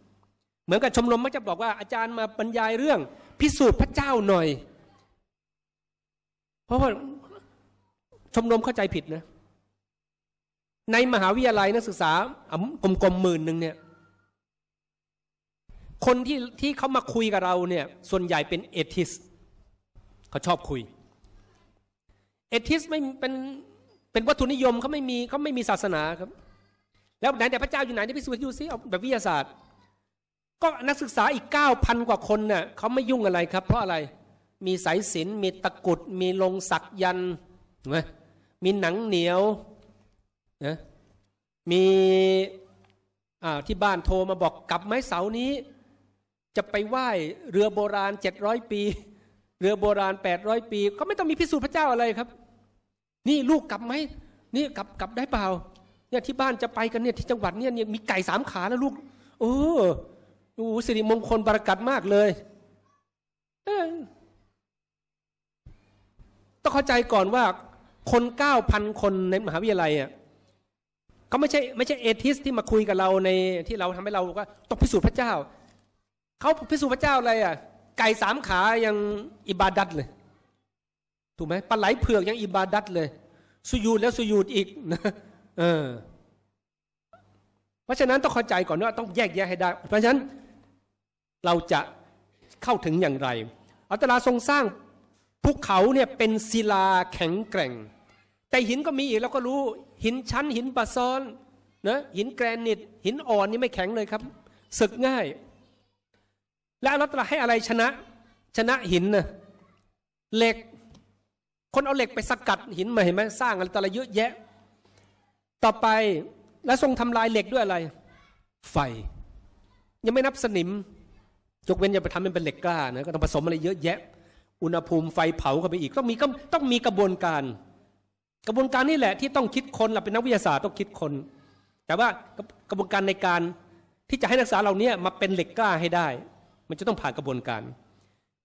เหมือนกับชมรมมักจะบอกว่าอาจารย์มาบรรยายเรื่องพิสูจน์พระเจ้าหน่อย เพราะว่าชมรมเข้าใจผิดนะเในมหาวิทยาลัยนักศึกษากลมๆหมื่นหนึ่งเนี่ยคนที่ที่เขามาคุยกับเราเนี่ย ส่วนใหญ่เป็นเอทิสเขาชอบคุยเอทิสไม่เป็นเป็นวัตถุนิยมเขาไม่มีเขาไม่มีศาสนาครับ แล้วไหนแต่พระเจ้าอยู่ไหนที่พิสูจน์ดูซิเอาแบบวิทยาศาสตร์ ก็นักศึกษาอีกเก้าพันกว่าคนเนี่ยเขาไม่ยุ่งอะไรครับ เพราะอะไรมีสายศิ์มีตะกุด มีลงศักยันต์มีหนังเหนียวะมีที่บ้านโทรมาบอก กลับไม้เสานี้ จะไปไหว้เรือโบราณเจ็ดร้อยปี เรือโบราณแปดร้อยปีก็ไม่ต้องมีพิสูจน์พระเจ้าอะไรครับ นี่ลูกกลับไหมนี่กลับกลับได้เปล่า เนี่ยที่บ้านจะไปกันเนี่ยที่จังหวัดเนี่ยมีไก่สามขาแล้วลูกโอ้โอ้สิริมงคลบรากัดมากเลย ต้องเข้าใจก่อนว่าคนเก้าพันคนในมหาวิทยาลัยอ่ะเขาไม่ใช่ไม่ใช่เอทิสที่มาคุยกับเราในที่เราทำให้เราก็ต้องพิสูจน์พระเจ้าเขาพิสูจน์พระเจ้าอะไรอ่ะไก่สามขายังอิบาดัตเลย ถูกไหมปลาไหลเผือกยังอิบาดัตเลย สุยูดแล้วสุยูดอีกนะเออเพราะฉะนั้นต้องเข้าใจก่อนว่า ต้องแยกแยะให้ได้เพราะฉะนั้นเราจะเข้าถึงอย่างไร อัตราทรงสร้างภูเขาเนี่ยเป็นศิลาแข็งแกร่งแต่หินก็มีอีกเราก็รู้หินชั้น หินปะซอนนะหินแกรนิต หินอ่อนนี่ไม่แข็งเลยครับศึกง่าย และอัลลตฮฺให้อะไรชนะ ชนะหินนะเหล็ก คนเอาเหล็กไปสกัดหินมาเห็นไหมสร้างอะไรตรละเยอะแยะ ต่อไปและทรงทำลายเหล็กด้วยอะไร ไฟ ยังไม่นับสนิมยกเว้นจยไปทำเป็นเหล็กกล้านะก็ต้องผสมอะไรเยอะแยะ อุณหภูมิไฟเผาเข้าไปอีกต้องมีต้องมีกระบวนการกระบวนการนี่แหละ ที่ต้องคิดคนเราเป็นนักวิทยาศาสตร์ต้องคิดคน แต่ว่ากระบวนการในการที่จะให้นักศึกษาเราเนี่ยมาเป็นเหล็กกล้าให้ได้ มันจะต้องผ่านกระบวนการ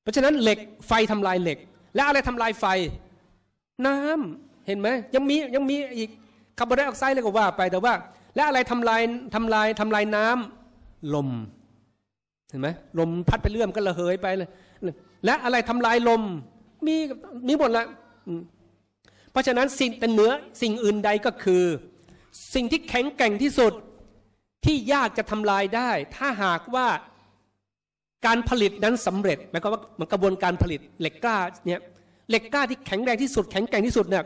เพราะฉะนั้นเหล็กไฟทำลายเหล็ก และอะไรทำลายไฟน้ำเห็นไหมยังมียังมีอีกคาร์บอนไดออกไซด์เลยก็ว่า ไปแต่ว่า และอะไรทำลายทำลายทำลายน้ำลมเห็นไหมลมพัดไปเรื่อมันก็ระเหยไปเลยและอะไรทำลายลมมีมีหมดละเพราะฉะนั้นสิ่งเป็นเหนือสิ่งอื่นใดก็คือ สิ่งที่แข็งแกร่งที่สุดที่ยากจะทำลายได้ ถ้าหากว่าการผลิตนั้นสำเร็จหมายความว่ามันกระบวนการผลิตเหล็กกล้าเนี่ยเหล็กกล้าที่แข็งแรงที่สุดแข็งแกร่งที่สุดเนี่ย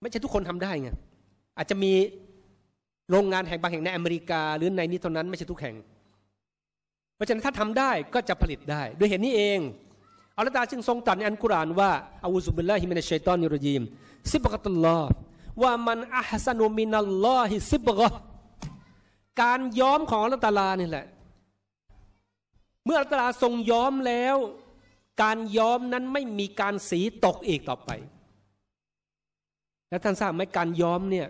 ไม่ใช่ทุกคนทำได้ไงอาจจะมีโรงงานแห่งบางแห่งในอเมริกาหรือในนี้เท่านั้นไม่ใช่ทุกแห่ง เพราะฉะนั้นถ้าทำได้ก็จะผลิตได้ด้วยเหตุนนี้เองอัลตาจึงทรงตรัสในอัลกุรอานว่าอาวุซุบิลลาฮิมินัชชัยตอนิรจีมซิบกตุลลอฮ์ว่ามันอัฮซานุมินัลลอฮิซิบกะการย้อมของอัลตาลานี่แหละ เมื่ออัลตาลาทรงย้อมแล้ว การย้อมนั้นไม่มีการสีตกอีกต่อไป และท่านทราบไหมการย้อมเนี่ย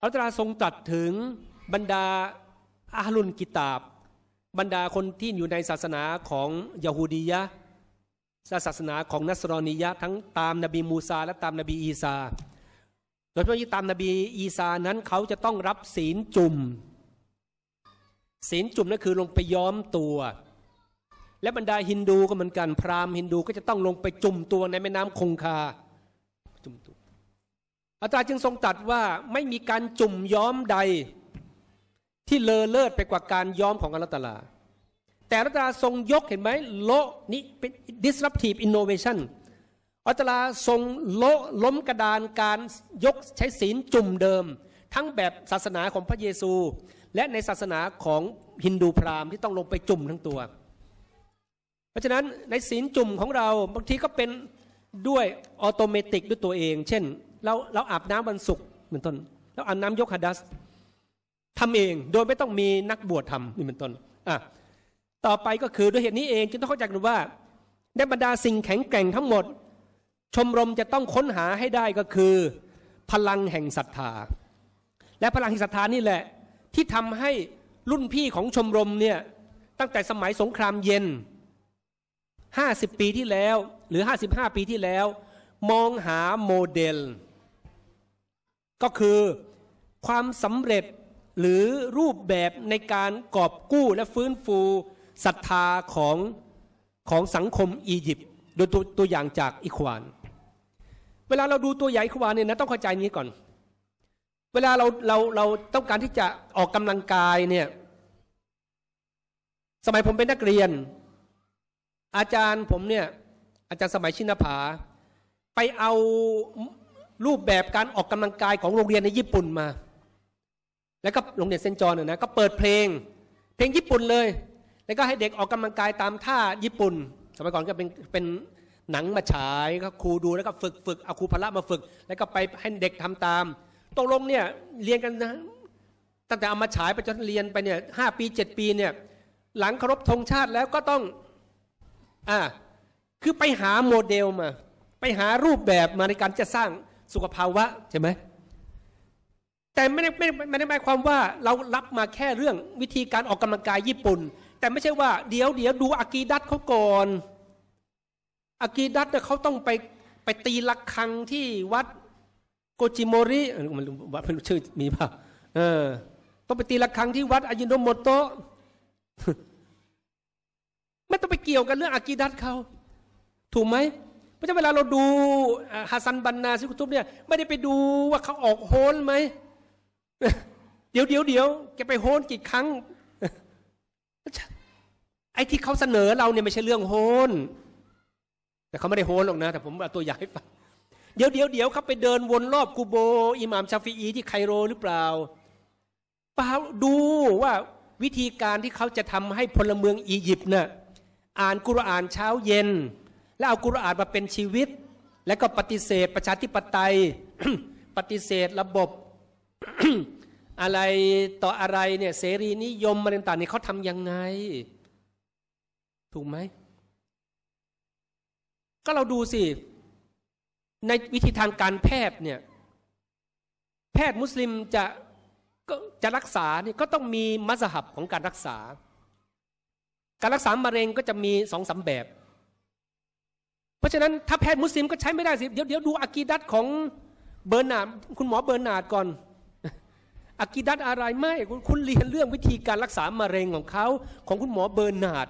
อัลตาลาทรงตรัสถึงบรรดาอาลุนกิตาบบรรดาคนที่อยู่ในศาสนาของยาฮูดียะ ศาสนาของนัสรอนียะ ทั้งตามนบีมูซาและตามนบีอีซาโดยเฉพาะที่ตามนบีอีซานั้น เขาจะต้องรับศีลจุ่มศีลจุ่มนั่นคือลงไปย้อมตัว และบรรดาฮินดูก็เหมือนกันพราหมณ์ฮินดูก็จะต้องลงไปจุ่มตัวในแม่น้ำคงคาจุ่มตัวอาจารย์จึงทรงตัดว่าไม่มีการจุ่มย้อมใดที่เลอเลิศไปกว่าการยอมของอัลตลา แต่อัลตลาทรงยกเห็นไหมโลนี้เป็น disruptive innovation อัลตลาทรงโลล้มกระดานการยกใช้ศีลจุ่มเดิม ทั้งแบบศาสนาของพระเยซูและในศาสนาของฮินดูพราหมณ์ที่ต้องลงไปจุ่มทั้งตัว เพราะฉะนั้นในศีลจุ่มของเราบางทีก็เป็นด้วยออโตเมติกด้วยตัวเอง เช่น เราเราอาบน้ำวันศุกร์เหมือนต้นเราอาบน้ำยกหัดัสทำเองโดยไม่ต้องมีนักบวชทำนี่เป็นต้นอ่ะต่อไปก็คือ ด้วยเหตุนี้เองจึงต้องเข้าใจกันว่าในบรรดาสิ่งแข็งแกร่งทั้งหมด ชมรมจะต้องค้นหาให้ได้ก็คือ พลังแห่งศรัทธา และพลังแห่งศรัทธานี่แหละ ที่ทำให้รุ่นพี่ของชมรมเนี่ย ตั้งแต่สมัยสงครามเย็น 50 ปีที่แล้ว หรือ55ปีที่แล้ว มองหาโมเดล ก็คือความสำเร็จหรือรูปแบบในการกอบกู้และฟื้นฟูศรัทธาของของสังคมอียิปต์โดยตัวตัวอย่างจากอิควาน เวลาเราดูตัวใหญ่อิควานเนี่ยนะต้องเข้าใจนี้ก่อน เวลาเราเราเราต้องการที่จะออกกำลังกายเนี่ย สมัยผมเป็นนักเรียน อาจารย์ผมเนี่ยอาจารย์สมัยชินภาไปเอารูปแบบการออกกำลังกายของโรงเรียนในญี่ปุ่นมาแล้วก็โรงเรียนเซนจอนนะก็เปิดเพลงเพลงญี่ปุ่นเลย แล้วก็ให้เด็กออกกำลังกายตามท่าญี่ปุ่นสมัยก่อนก็เป็นเป็นหนังมาฉายก็ครูดูแล้วก็ฝึกฝึกเอาครูพละมาฝึก แล้วก็ไปให้เด็กทำตามตกลงเนี่ยเรียนกันนะตั้งแต่เอามาฉายไปจนเรียนไปเนี่ยห้าปีเจ็ดปีเนี่ยหลังครบธงชาติแล้วก็ต้องอ่าคือไปหาโมเดลมา ไปหารูปแบบมาในการจะสร้างสุขภาวะใช่ไหมแต่ไม่ได้ไม่ไม่ได้หมายความว่าเรารับมาแค่เรื่องวิธีการออกกำลังกายญี่ปุ่น แต่ไม่ใช่ว่า เดี๋ยวเดี๋ยวดูอากีดัตเขาก่อนอากีดัตเนี่ยเขาต้องไปไปตีระคังที่วัดโกจิโมริมันวัดเป็นชื่อมีป่ะเออต้องไปตีระคังที่วัดอายุนโมโตะไม่ต้องไปเกี่ยวกันเรื่องอากีดัตเขา ถูกไหมเพราะฉะนั้นเวลาเราดูฮัสซันบันนาซิคุตุบเนี่ย ไม่ได้ไปดูว่าเขาออกโฮนไหมเดี๋ยวเดี๋ยวเดี๋ยวแกไปโฮนกี่ครั้ง ไอ้ที่เขาเสนอเราเนี่ยไม่ใช่เรื่องโฮนแต่เขาไม่ได้โฮนหรอกนะ แต่ผมเอาตัวอย่างให้ฟังเดี๋ยวเดี๋ยวเดี๋ยวเขาไปเดินวนรอบกูโบอิหม่ามชาฟีอีที่ไคโรหรือเปล่า เปล่าดูว่าวิธีการที่เขาจะทำให้พลเมืองอียิปต์น่ะอ่านกุรอานเช้าเย็น แล้วเอากุรอานมาเป็นชีวิต แล้วก็ปฏิเสธประชาธิปไตยปฏิเสธระบบอะไรต่ออะไรเนี่ย เสรีนิยมอะไรต่างๆนี่เขาทำยังไง ถูกไหม ก็เราดูสิ ในวิธีทางการแพทย์เนี่ย แพทย์มุสลิมจะก็จะรักษาเนี่ยก็ต้องมีมัสฮับของการรักษา การรักษามะเร็งก็จะมีสองสาแบบ เพราะฉะนั้นถ้าแพทย์มุสลิมก็ใช้ไม่ได้สิ เดี๋ยวเดี๋ยวดูอากีดัตของเบอร์นาดคุณหมอเบอร์นาดก่อนอากิดัตอะไรไม่คุณคุณเรียนเรื่องวิธีการรักษามะเร็งของเขาของคุณหมอเบอร์นาด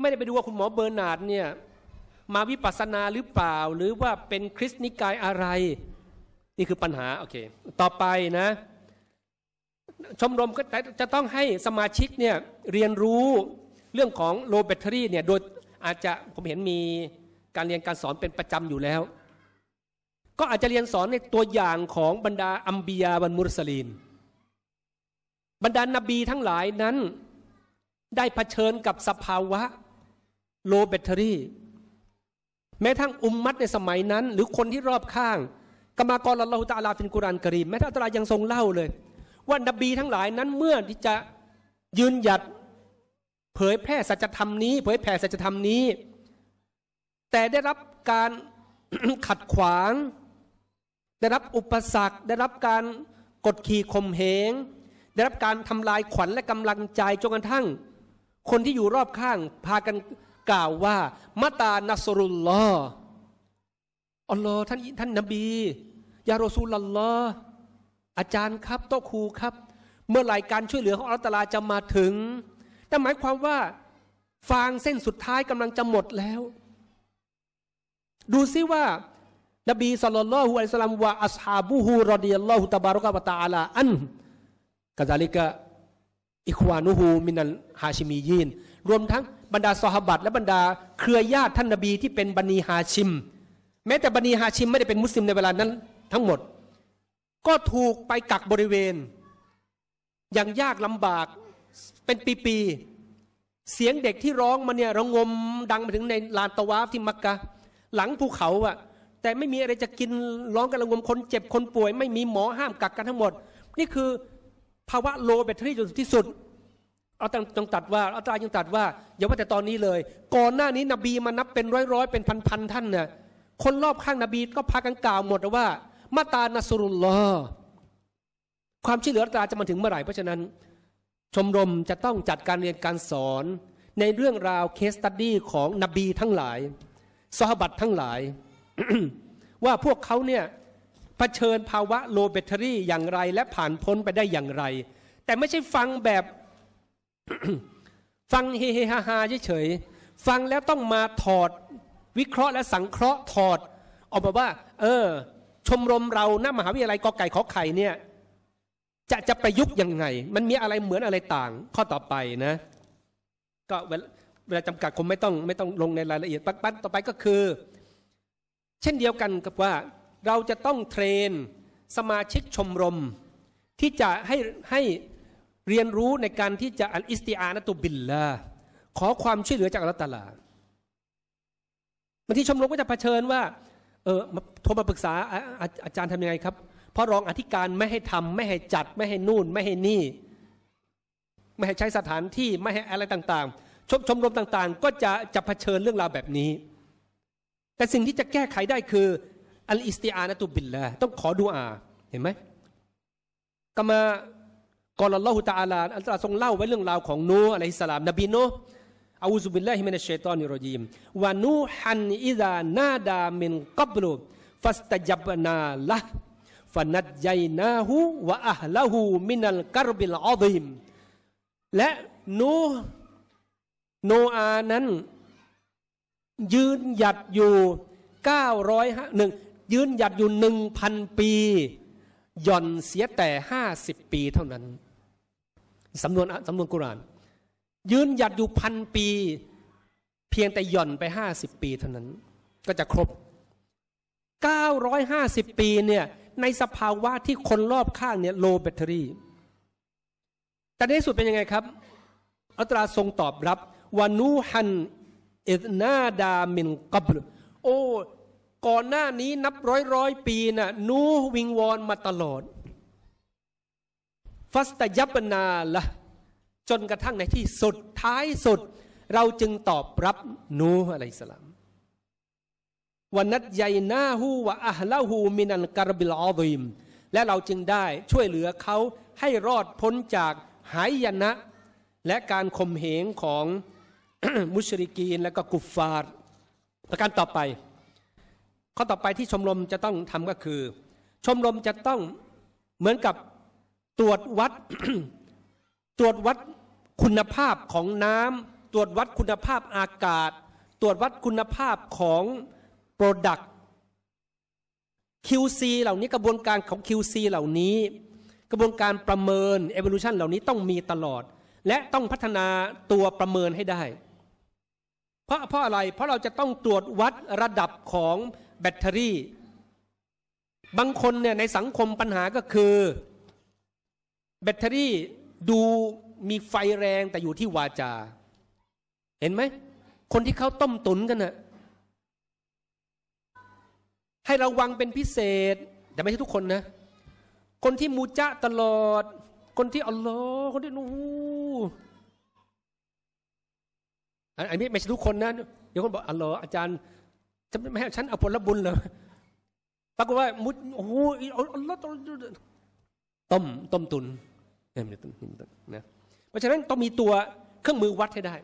ไม่ได้ไปดูว่าคุณหมอเบอร์นาดเนี่ยมาวิปัสสนาหรือเปล่า หรือว่าเป็นคริสต์นิกายอะไรนี่คือปัญหา โอเค ต่อไปนะ ชมรมก็จะต้องให้สมาชิกเนี่ยเรียนรู้เรื่องของโลแบตเตอรี่เนี่ยโดยอาจจะผมเห็นมีการเรียนการสอนเป็นประจำอยู่แล้ว ก็อาจจะเรียนสอนในตัวอย่างของบรรดาอัมบียาบันมุสลีนบรรดานบีทั้งหลายนั้น ได้เผชิญกับสภาวะโลแบตเตอรี่ แม้ทั้งอุมมัดในสมัยนั้น หรือคนที่รอบข้างกรรมากรละลาตาลาฟินกุรานกรีม แม้ท่านตรายังทรงเล่าเลย ว่านบีทั้งหลายนั้นเมื่อที่จะยืนหยัด เผยแพร่สัจธรรมนี้ เผยแผ่สัจธรรมนี้ แต่ได้รับการขัดขวาง ได้รับอุปสรรคได้รับการกดขี่ข่มเหงได้รับการทำลายขวัญและกำลังใจจนกระทั่งคนที่อยู่รอบข้างพากันกล่าวว่า มาตานัสรุลลออัลลอฮ์ท่านท่านนบียาโรซูลลลออาจารย์ครับโตครูครับ เมื่อไหร่การช่วยเหลือของอัลตลาจะมาถึง แต่หมายความว่าฟางเส้นสุดท้ายกำลังจะหมดแล้ว ดูซิว่า นบีสัลลัลลอฮุอะลัยสลัมวะอัสฮาบูฮูรอดิยัลลอฮุตะบารุกะวะตาอัลาอันกาซาลิกะอิควานุฮูมินันฮาชิมียีนรวมทั้งบรรดาซอฮบัตและบรรดา เครือญาติท่านนบีที่เป็นบันีฮาชิม แม้แต่บันีฮาชิมไม่ได้เป็นมุสลิมในเวลานั้น ทั้งหมด ก็ถูกไปกักบริเวณ อย่างยากลำบากเป็นปีๆเสียงเด็กที่ร้องมาเนี่ยระงมดังไปถึงในลานตะวาฟที่มักกะหลังภูเขาอะแต่ไม่มีอะไรจะกินร้องกันระงมคน เจ็บคนป่วย ไม่มีหมอห้ามกักกันทั้งหมด นี่คือภาวะโลแบตเตอรี่จนที่สุดอาจายังตัดว่าอาจารย์ยังตัดว่า อย่าว่าแต่ตอนนี้เลย ก่อนหน้านี้นบี มานับเป็นร้อยร้อยเป็นพันพันท่านเนี่ย คนรอบข้างนบีก็พากันกล่าวหมดว่า มาตานัสรุลลอความช่วยเหลือตาจะมาถึงเมื่อไหร่ เพราะฉะนั้น ชมรมจะต้องจัดการเรียนการสอนในเรื่องราวเคสตัดดี้ของนบีทั้งหลายซอฮบัตทั้งหลายว่าพวกเขาเนี่ยเผชิญภาวะโลเบตเทอรี่ อย่างไรและผ่านพ้นไปได้อย่างไร แต่ไม่ใช่ฟังแบบฟังเฮเฮฮาฮาเฉยๆฟังแล้วต้องมาถอดวิเคราะห์และสังเคราะห์ถอด ออกมาว่า เออ ชมรมเราหน้ามหาวิทยาลัยกอไก่ขอไข่เนี่ยจะจะประยุกต์ยังไง มันมีอะไรเหมือนอะไรต่าง ข้อต่อไปนะ ก็เวลาจำกัดคงไม่ต้องไม่ต้องลงในรายละเอียดปับต่อไปก็คือ เช่นเดียวกันกับว่าเราจะต้องเทรนสมาชิกชมรม ที่จะ ให้ให้เรียนรู้ในการที่จะอันอิสติอานะตุบิลลาขอความช่วยเหลือจากอัตลาบางทีชมรมก็จะเผชิญว่าเออโทรมาปรึกษาอาอาจารย์ทำยังไงครับ เพราะรองอธิการไม่ให้ทำไม่ให้จัด ไม่ให้นู่น ไม่ให้นี่ ไม่ให้ใช้สถานที่ไม่ให้อะไรต่างๆ ชมชมรมต่างๆ ก็จะจะเผชิญเรื่องราวแบบนี้ แต่สิ่งที่จะแก้ไขได้คืออัลอิสติอานะตุบิลละต้องขอดูอาเห็นไหมก็มากอลลอฮุตาอาลาอัลลอฮ์ทรงเล่าไว้เรื่องราวของนูอะลัยฮิสลามนบีนูอาอูซุบิลลาฮิมินัชชัยตอนิรจีมวานูฮันอิดานาดามินกับลูฟัสตจับนาละฟันัดใยนาหูวะอัลละหูมินัลกรบิลอัลิมและนูโนอานั้นยืนหยัดอยู่9อยหนึ่งยืนหยัดอยู่หนึ่งพันปีย่อนเสียแต่ห้าสิบปีเท่านั้น สำนวนสำนวนกุรานยืนหยัดอยู่พันปี เพียงแต่ย่อนไปห้าสิบปีเท่านั้น ก็จะครบเก้ารอยหาสิบปีเนี่ยในสภาวะที่คนรอบข้างเนี่ยโลแบตเตอรี่ แต่ในสุดเป็นยังไงครับ อัตราทรงตอบรับวานูฮันอิดนาดา มินกับโอ้ก่อนหน้านี้นับร้อยร้อย ปีนะ่ะ นูวิงวอนมาตลอด ฟัสตยับนาละ จนกระทั่งในที่สุดท้ายสุด เราจึงตอบรับนูอะไรสลาม วันนัดใหญ่หน้าหูวะอัละหูมินันการบิลอวิมและเราจึงได้ช่วยเหลือเขาให้รอดพ้นจากหายยนะ และการข่มเหงของมุชริกีนและก็กุฟฟาร์ประการต่อไปข้อต่อไปที่ชมรมจะต้องทำก็คือ ชมรมจะต้องเหมือนกับตรวจวัด ตรวจวัดคุณภาพของน้ำ ตรวจวัดคุณภาพอากาศ ตรวจวัดคุณภาพของโปรดักต์ QC เหล่านี้กระบวนการของ QC เหล่านี้กระบวนการประเมิน evolution เหล่านี้ต้องมีตลอด และต้องพัฒนาตัวประเมินให้ได้ เพราะเพราะอะไร เพราะเราจะต้องตรวจวัดระดับของแบตเตอรี่ บางคนเนี่ยในสังคมปัญหาก็คือ แบตเตอรี่ดูมีไฟแรงแต่อยู่ที่วาจา เห็นไหมคนที่เขาต้มตุนกันนะให้ระวังเป็นพิเศษ แต่ไม่ใช่ทุกคนนะ คนที่มูจะตลอด คนที่อัลลอฮ์คนที่นูอันนี้ ไม่ใช่ทุกคนนะเดี๋ยวคนบอกอัลลอฮ์อาจารย์จะไม่ให้ฉันเอาผลบุญเลยปรากฏว่ามุดโอ้โหเอาลวต้มต้มตุนเนี่ยมีต้มตุนนะเพราะฉะนั้นต้องมีตัวเครื่องมือวัดให้ได้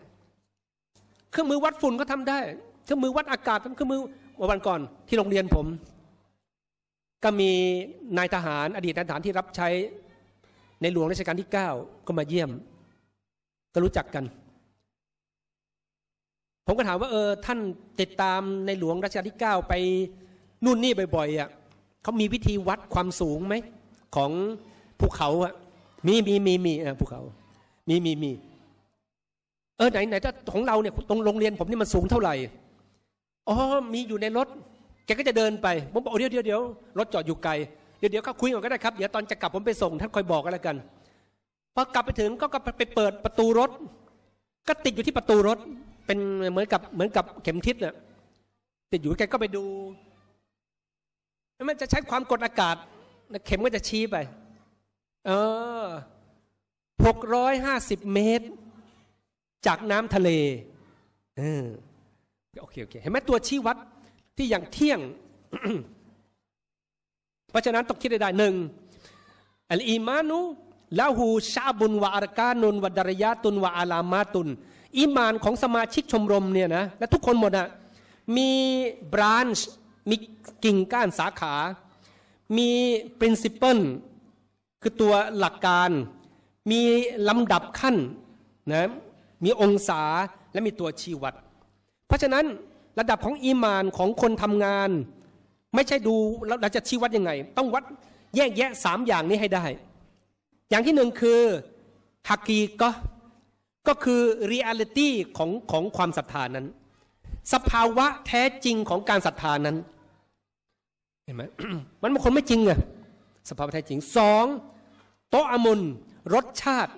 เครื่องมือวัดฝุ่นก็ทำได้ เครื่องมือวัดอากาศเครื่องมือวันก่อน ที่โรงเรียนผม ก็มีนายทหารอดีตนายทหารที่รับใช้ในหลวงรัชกาลที่9ก็มาเยี่ยมก็รู้จักกันผมก็ถามว่าเออท่านติดตามในหลวงรัชกาลที่9ไปนู่นนี่บ่อยๆอ่ะเขามีวิธีวัดความสูงไหมของภูเขาอ่ะมีมีมีมีอ่ะภูเขามีมีมีเออไหนไหนถ้าของเราเนี่ยตรงโรงเรียนผมนี่มันสูงเท่าไหร่อ๋อมีอยู่ในรถ แกก็จะเดินไป ผมบอกเดี๋ยวเดี๋ยวเดี๋ยวรถจอดอยู่ไกลเดี๋ยวเดี๋ยวเขาคุยกันก็ได้ครับเดี๋ยวตอนจะกลับผมไปส่ง ท่านคอยบอกกันแล้วกันพอกลับไปถึงก็ไปเปิดประตูรถ ก็ติดอยู่ที่ประตูรถเป็นเหมือนกับเหมือนกับเข็มทิศเนี่ยติดอยู่แกก็ไปดูมันจะใช้ความกดอากาศ เข็มก็จะชี้ไป เออหกร้อยห้าสิบเมตร จากน้ำทะเล เออโอเค โอเค เห็นไหมตัวชี้วัดที่อย่างเที่ยง เพราะฉะนั้นต้องคิดได้หนึ่งอัลอีมานุลาหูชาบุนวะอารกานุนวะดารยาตุนวะอาลามาตุนอิมานของสมาชิกชมรมเนี่ยนะและทุกคนหมดอะมีบรานช์มีกิ่งก้านสาขา มี principle คือตัวหลักการ มีลำดับขั้นนะมีองศาและมีตัวชี้วัด เพราะฉะนั้นระดับของอีมานของคนทำงาน ไม่ใช่ดูเราจะชี้วัดยังไง ต้องวัดแยกแยะสามอย่างนี้ให้ได้ อย่างที่หนึ่งคือฮักกีก็ก็คือเรียลิตี้ของของความศรัทธานั้น สภาวะแท้จริงของการศรัทธานั้น เห็นไหมมันบางคนไม่จริงอะสภาวะแท้จริง สองโตอมุน รสชาติ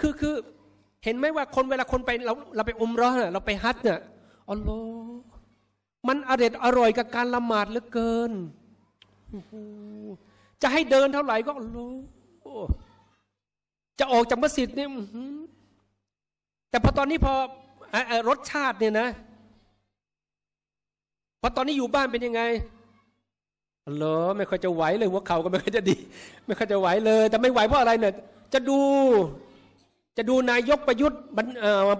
คือคือ เห็นไหมว่าคนเวลาคนไปเราเราไปอุมร้อนเราไปฮัทเนี่ยอ๋อโลมันอร่อยอร่อยกับการละหมาดเหลือเกินจะให้เดินเท่าไหร่ก็อโลจะออกจากมัสยิดเนี่ยแต่พอตอนนี้พอรสชาติ เนี่ยนะ พอตอนนี้อยู่บ้านเป็นยังไงเหรอไม่ค่อยจะไหวเลยหัวเข่าก็ไม่ค่อยจะดี ไม่ค่อยจะไหวเลย แต่ไม่ไหวเพราะอะไรเนี่ยจะดู จะดูนายกประยุทธ์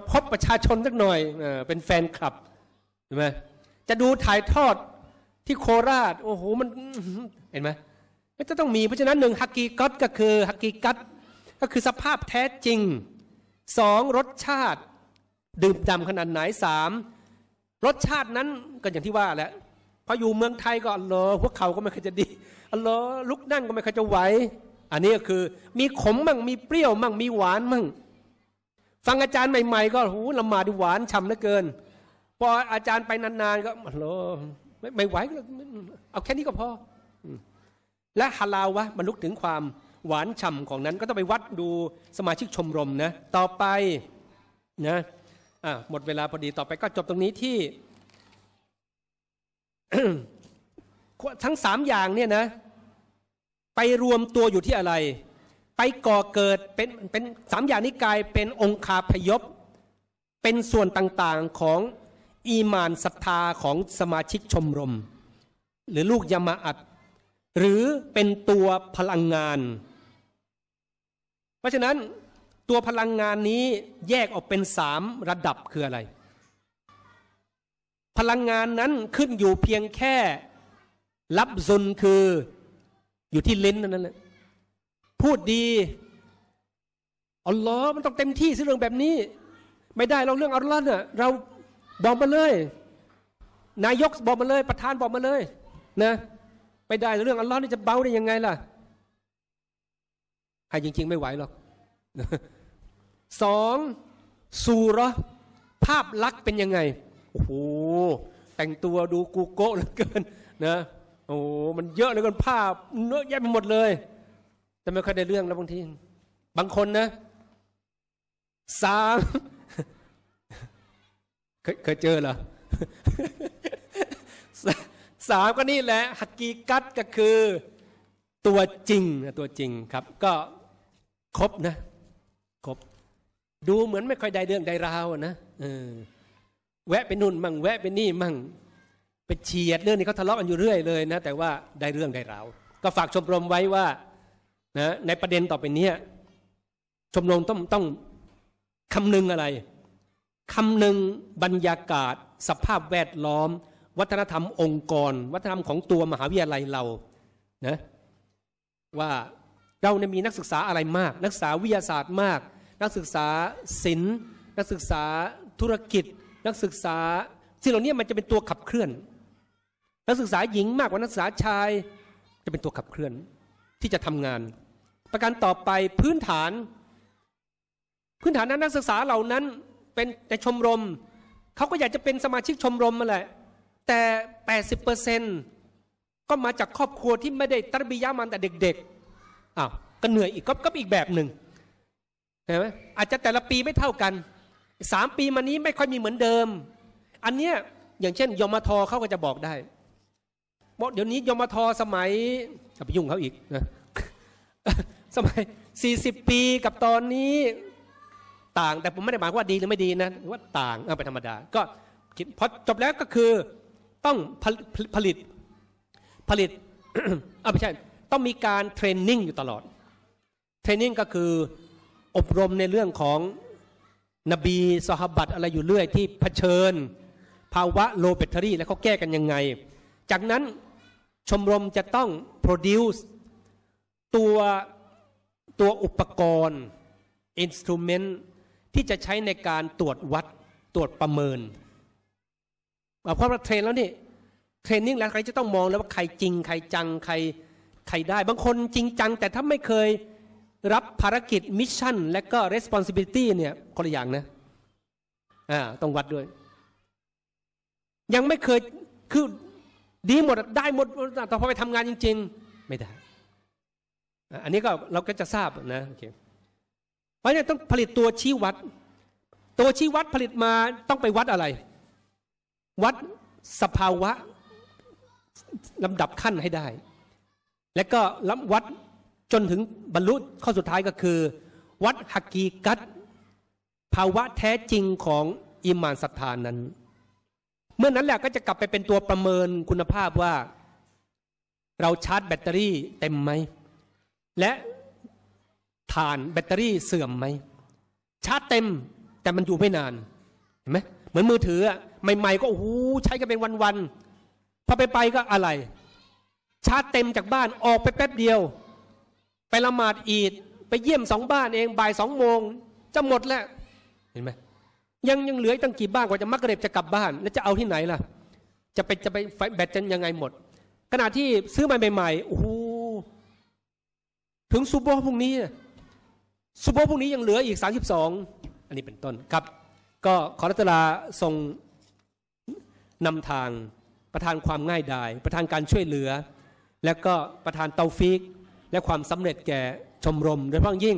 พบประชาชนสักหน่อยเป็นแฟนคลับเห็นไหมจะดูถ่ายทอดที่โคราช โอ้โหมันเห็นไหมมันจะต้องมีเพราะฉะนั้นหนึ่งฮักกีกัตก็คือฮักกีกัตก็คือสภาพแท้จริงสองรสชาติดื่มดำขนาดไหนสามรสชาตินั้นก็อย่างที่ว่าแหละพออยู่เมืองไทยก็อ๋ลอพวกเขาก็ไม่เคยจะดีอ๋ลลอลุกนั่งก็ไม่เคยจะไหวอันนี้ก็คือมีขมมั่งมีเปรี้ยวมั่งมีหวานมั่งฟังอาจารย์ใหม่ ๆ ก็หูละหมาดหวานฉ่ำเหลือเกินพออาจารย์ไปนานๆก็อ๋ลอไม่ไหวก็เอาแค่นี้ก็พอ และฮาลาวะมันลุกถึงความหวานฉ่ำของนั้นก็ต้องไปวัดดูสมาชิกชมรมนะ ต่อไปนะอะหมดเวลาพอดีต่อไปก็จบตรงนี้ที่ ทั้งสามอย่างเนี่ยนะ ไปรวมตัวอยู่ที่อะไร ไปก่อเกิดเป็นเป็นสามอย่างนี้กลายเป็นองคาพยพ เป็นส่วนต่าง ๆของอีมานศรัทธาของสมาชิกชมรม หรือลูกยามาอัดหรือเป็นตัวพลังงานราะฉะนั้นตัวพลังงานนี้แยกออกเป็นสามระดับคืออะไร พลังงานนั้นขึ้นอยู่เพียงแค่รับซุนคืออยู่ที่ลิ้นนั้นแหละพูดดีอัลลอฮ์มันต้องเต็มที่สิเรื่องแบบนี้ ไม่ได้เราเรื่องอัลลอฮ์เนี่ยเราบอกมาเลย นายกบอกมาเลย ประธานบอกมาเลยนะไม่ได้เรื่องอัลลอฮ์นี่จะเบาได้ยังไงล่ะใครจริงๆไม่ไหวหรอก สองซูรอภาพลักษณ์เป็นยังไง โอ้โห แต่งตัวดูกูโก้เหลือเกินนะโอ้มันเยอะเหลือเกินภาพเยอะแยะไปหมดเลย แต่ไม่ค่อยได้เรื่องแล้วบางที บางคนนะ สามเคยเจอเหรอสามก็นี่แหละฮักกีกัตก็คือตัวจริงนะตัวจริงครับ ก็ครบนะครบ ดูเหมือนไม่ค่อยได้เรื่องได้ราวนะเออแวะไปนุ่นมั่งแวะไปนี่มั่งไปเฉียดเรื่องนี้เขาทะเลาะกันอยู่เรื่อยเลยนะแต่ว่าได้เรื่องได้ราว ก็ฝากชมรมไว้ว่านะในประเด็นต่อไปนี้ ชมรมต้องต้องคำนึงอะไรคำหนึ่งบรรยากาศ สภาพแวดล้อม วัฒนธรรมองค์กร วัฒนธรรมของตัวมหาวิทยาลัยเรา นะว่าเราเนี่ยมีนักศึกษาอะไรมาก นักศึกษาวิทยาศาสตร์มาก นักศึกษาศิลป์ นักศึกษาธุรกิจ นักศึกษาสิ่งเหล่านี้มันจะเป็นตัวขับเคลื่อน นักศึกษาหญิงมากกว่านักศึกษาชายจะเป็นตัวขับเคลื่อนที่จะทำงาน ประการต่อไปพื้นฐาน พื้นฐานนั้นนักศึกษาเหล่านั้นเป็นในชมรมเขาก็อยากจะเป็นสมาชิกชมรมมาแหละ แต่ 80%เก็มาจากครอบครัวที่ไม่ได้ตรบียามันแต่เด็ก ๆอ้าวก็เหนื่อยอีกก็ก็อีกแบบหนึ่งเห็นไหมอาจจะแต่ละปีไม่เท่ากัน สามปีมานี้ไม่ค่อยมีเหมือนเดิม อันเนี้ย อย่างเช่นยมทเขาก็จะบอกได้บอกเดี๋ยวนี้ยมทสมัยไปยุ่งเขาอีกนะสมัยสี่สิบปีกับตอนนี้ต่าง แต่ผมไม่ได้หมายว่าดีหรือไม่ดีนะ ว่าต่าง เอาไปธรรมดา ก็พอจบแล้วก็คือต้องผลิตผลิตอ่าไม่ใช่ต้องมีการเทรนนิ่งอยู่ตลอด เทรนนิ่งก็คืออบรมในเรื่องของนบีสหบัตอะไรอยู่เรื่อยที่เผชิญภาวะโลเบตเตอรี่ แล้วเขาแก้กันยังไง จากนั้นชมรมจะต้อง produce ตัวตัวอุปกรณ์ instrument ที่จะใช้ในการตรวจวัดตรวจประเมินเพราะเราเทรนแล้วนี่เทรนนิ่งแล้ว ใครจะต้องมองแล้วว่าใครจริงใครจังใคร ใคร ได้ บางคนจริงจัง แต่ ถ้าไม่เคยรับภารกิจมิชชั่น และก็ responsibility เนี่ย คนละอย่างนะอ่าต้องวัดด้วย ยังไม่เคยคือดีหมดได้หมดแต่พอไปทำงานจริง ๆ ไม่ได้ อันนี้ก็เราก็จะทราบนะโอเคเพราะเนี่ต้องผลิตตัวชี้วัด ตัวชี้วัดผลิตมาต้องไปวัดอะไร วัดสภาวะลำดับขั้นให้ได้ และก็ ล้ำวัดจนถึงบรรลุข้อสุดท้ายก็คือ วัดฮักกีกัตภาวะแท้จริงของอิมานศรัทธานั้น เมื่อนนั้นแหละก็จะกลับไปเป็นตัวประเมินคุณภาพว่าเราชาร์จแบตเตอรี่เต็มไหม และ ฐานแบตเตอรี่เสื่อมไหม ชาร์จเต็มแต่มันอยู่ไม่นานเห็นไหมเหมือนมือถือใหม่ๆก็โอ้โหใช้กันเป็นวันพอไปไปก็อะไร ชาร์จเต็มจากบ้านออกไปแป๊บเดียว ไปละหมาดอีด ไปเยี่ยมสองบ้านเองบ่ายสองโมงจะหมดแล้ว เห็นไหม ยังยังเหลือตั้งกี่บ้านกว่าจะมักเร็บจะกลับบ้าน แล้วจะเอาที่ไหนล่ะ จะไปจะไปแบตจะยังไงหมด ขณะที่ซื้อใหม่ใหม่ๆโอ้โหถึงซูเปพรุ่งนี้ซูเปพรุ่งนี้ยังเหลืออีกสามสิบสองอันนี้เป็นต้นครับ ก็ขอรัตลาทรงนำทางประทานความง่ายดายประทานการช่วยเหลือ และก็ประทานเตาฟิกและความสำเร็จแก่ชมรมโดยเฉพาะยิ่ง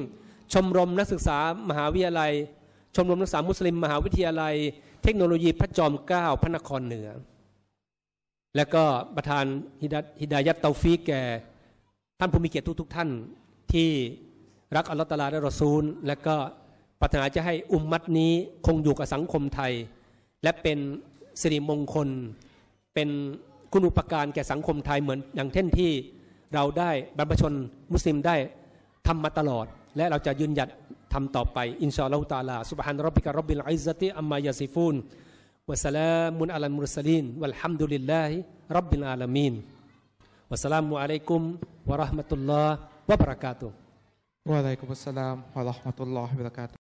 ชมรมนักศึกษามหาวิทยาลัย ชมรมนักศึกษามุสลิมมหาวิทยาลัยเทคโนโลยีพระจอมเกล้าพระนครเหนือ และก็ประธานฮิดายัตเตาฟิกแก่ท่านผู้มีเกียรติทุกท่านที่รักอัลลอฮฺตาลาและรอซูล และก็ปรารถนาจะให้อุมมัดนี้คงอยู่กับสังคมไทย และเป็นสิริมงคลเป็นคุณอุปการแก่สังคมไทยเหมือนอย่างเช่นที่เราได้บรรพชนมุสลิมได้ทำมาตลอด และเราจะยืนหยัดทำต่อไปอินชาอัลลอฮฺตาลา سبحان ربك رب العزة أما يصفون وسلام على المرسلين والحمد لله رب العالمين والسلام عليكم ورحمة الله وبركاته وعليكم السلام ورحمة الله وبركاته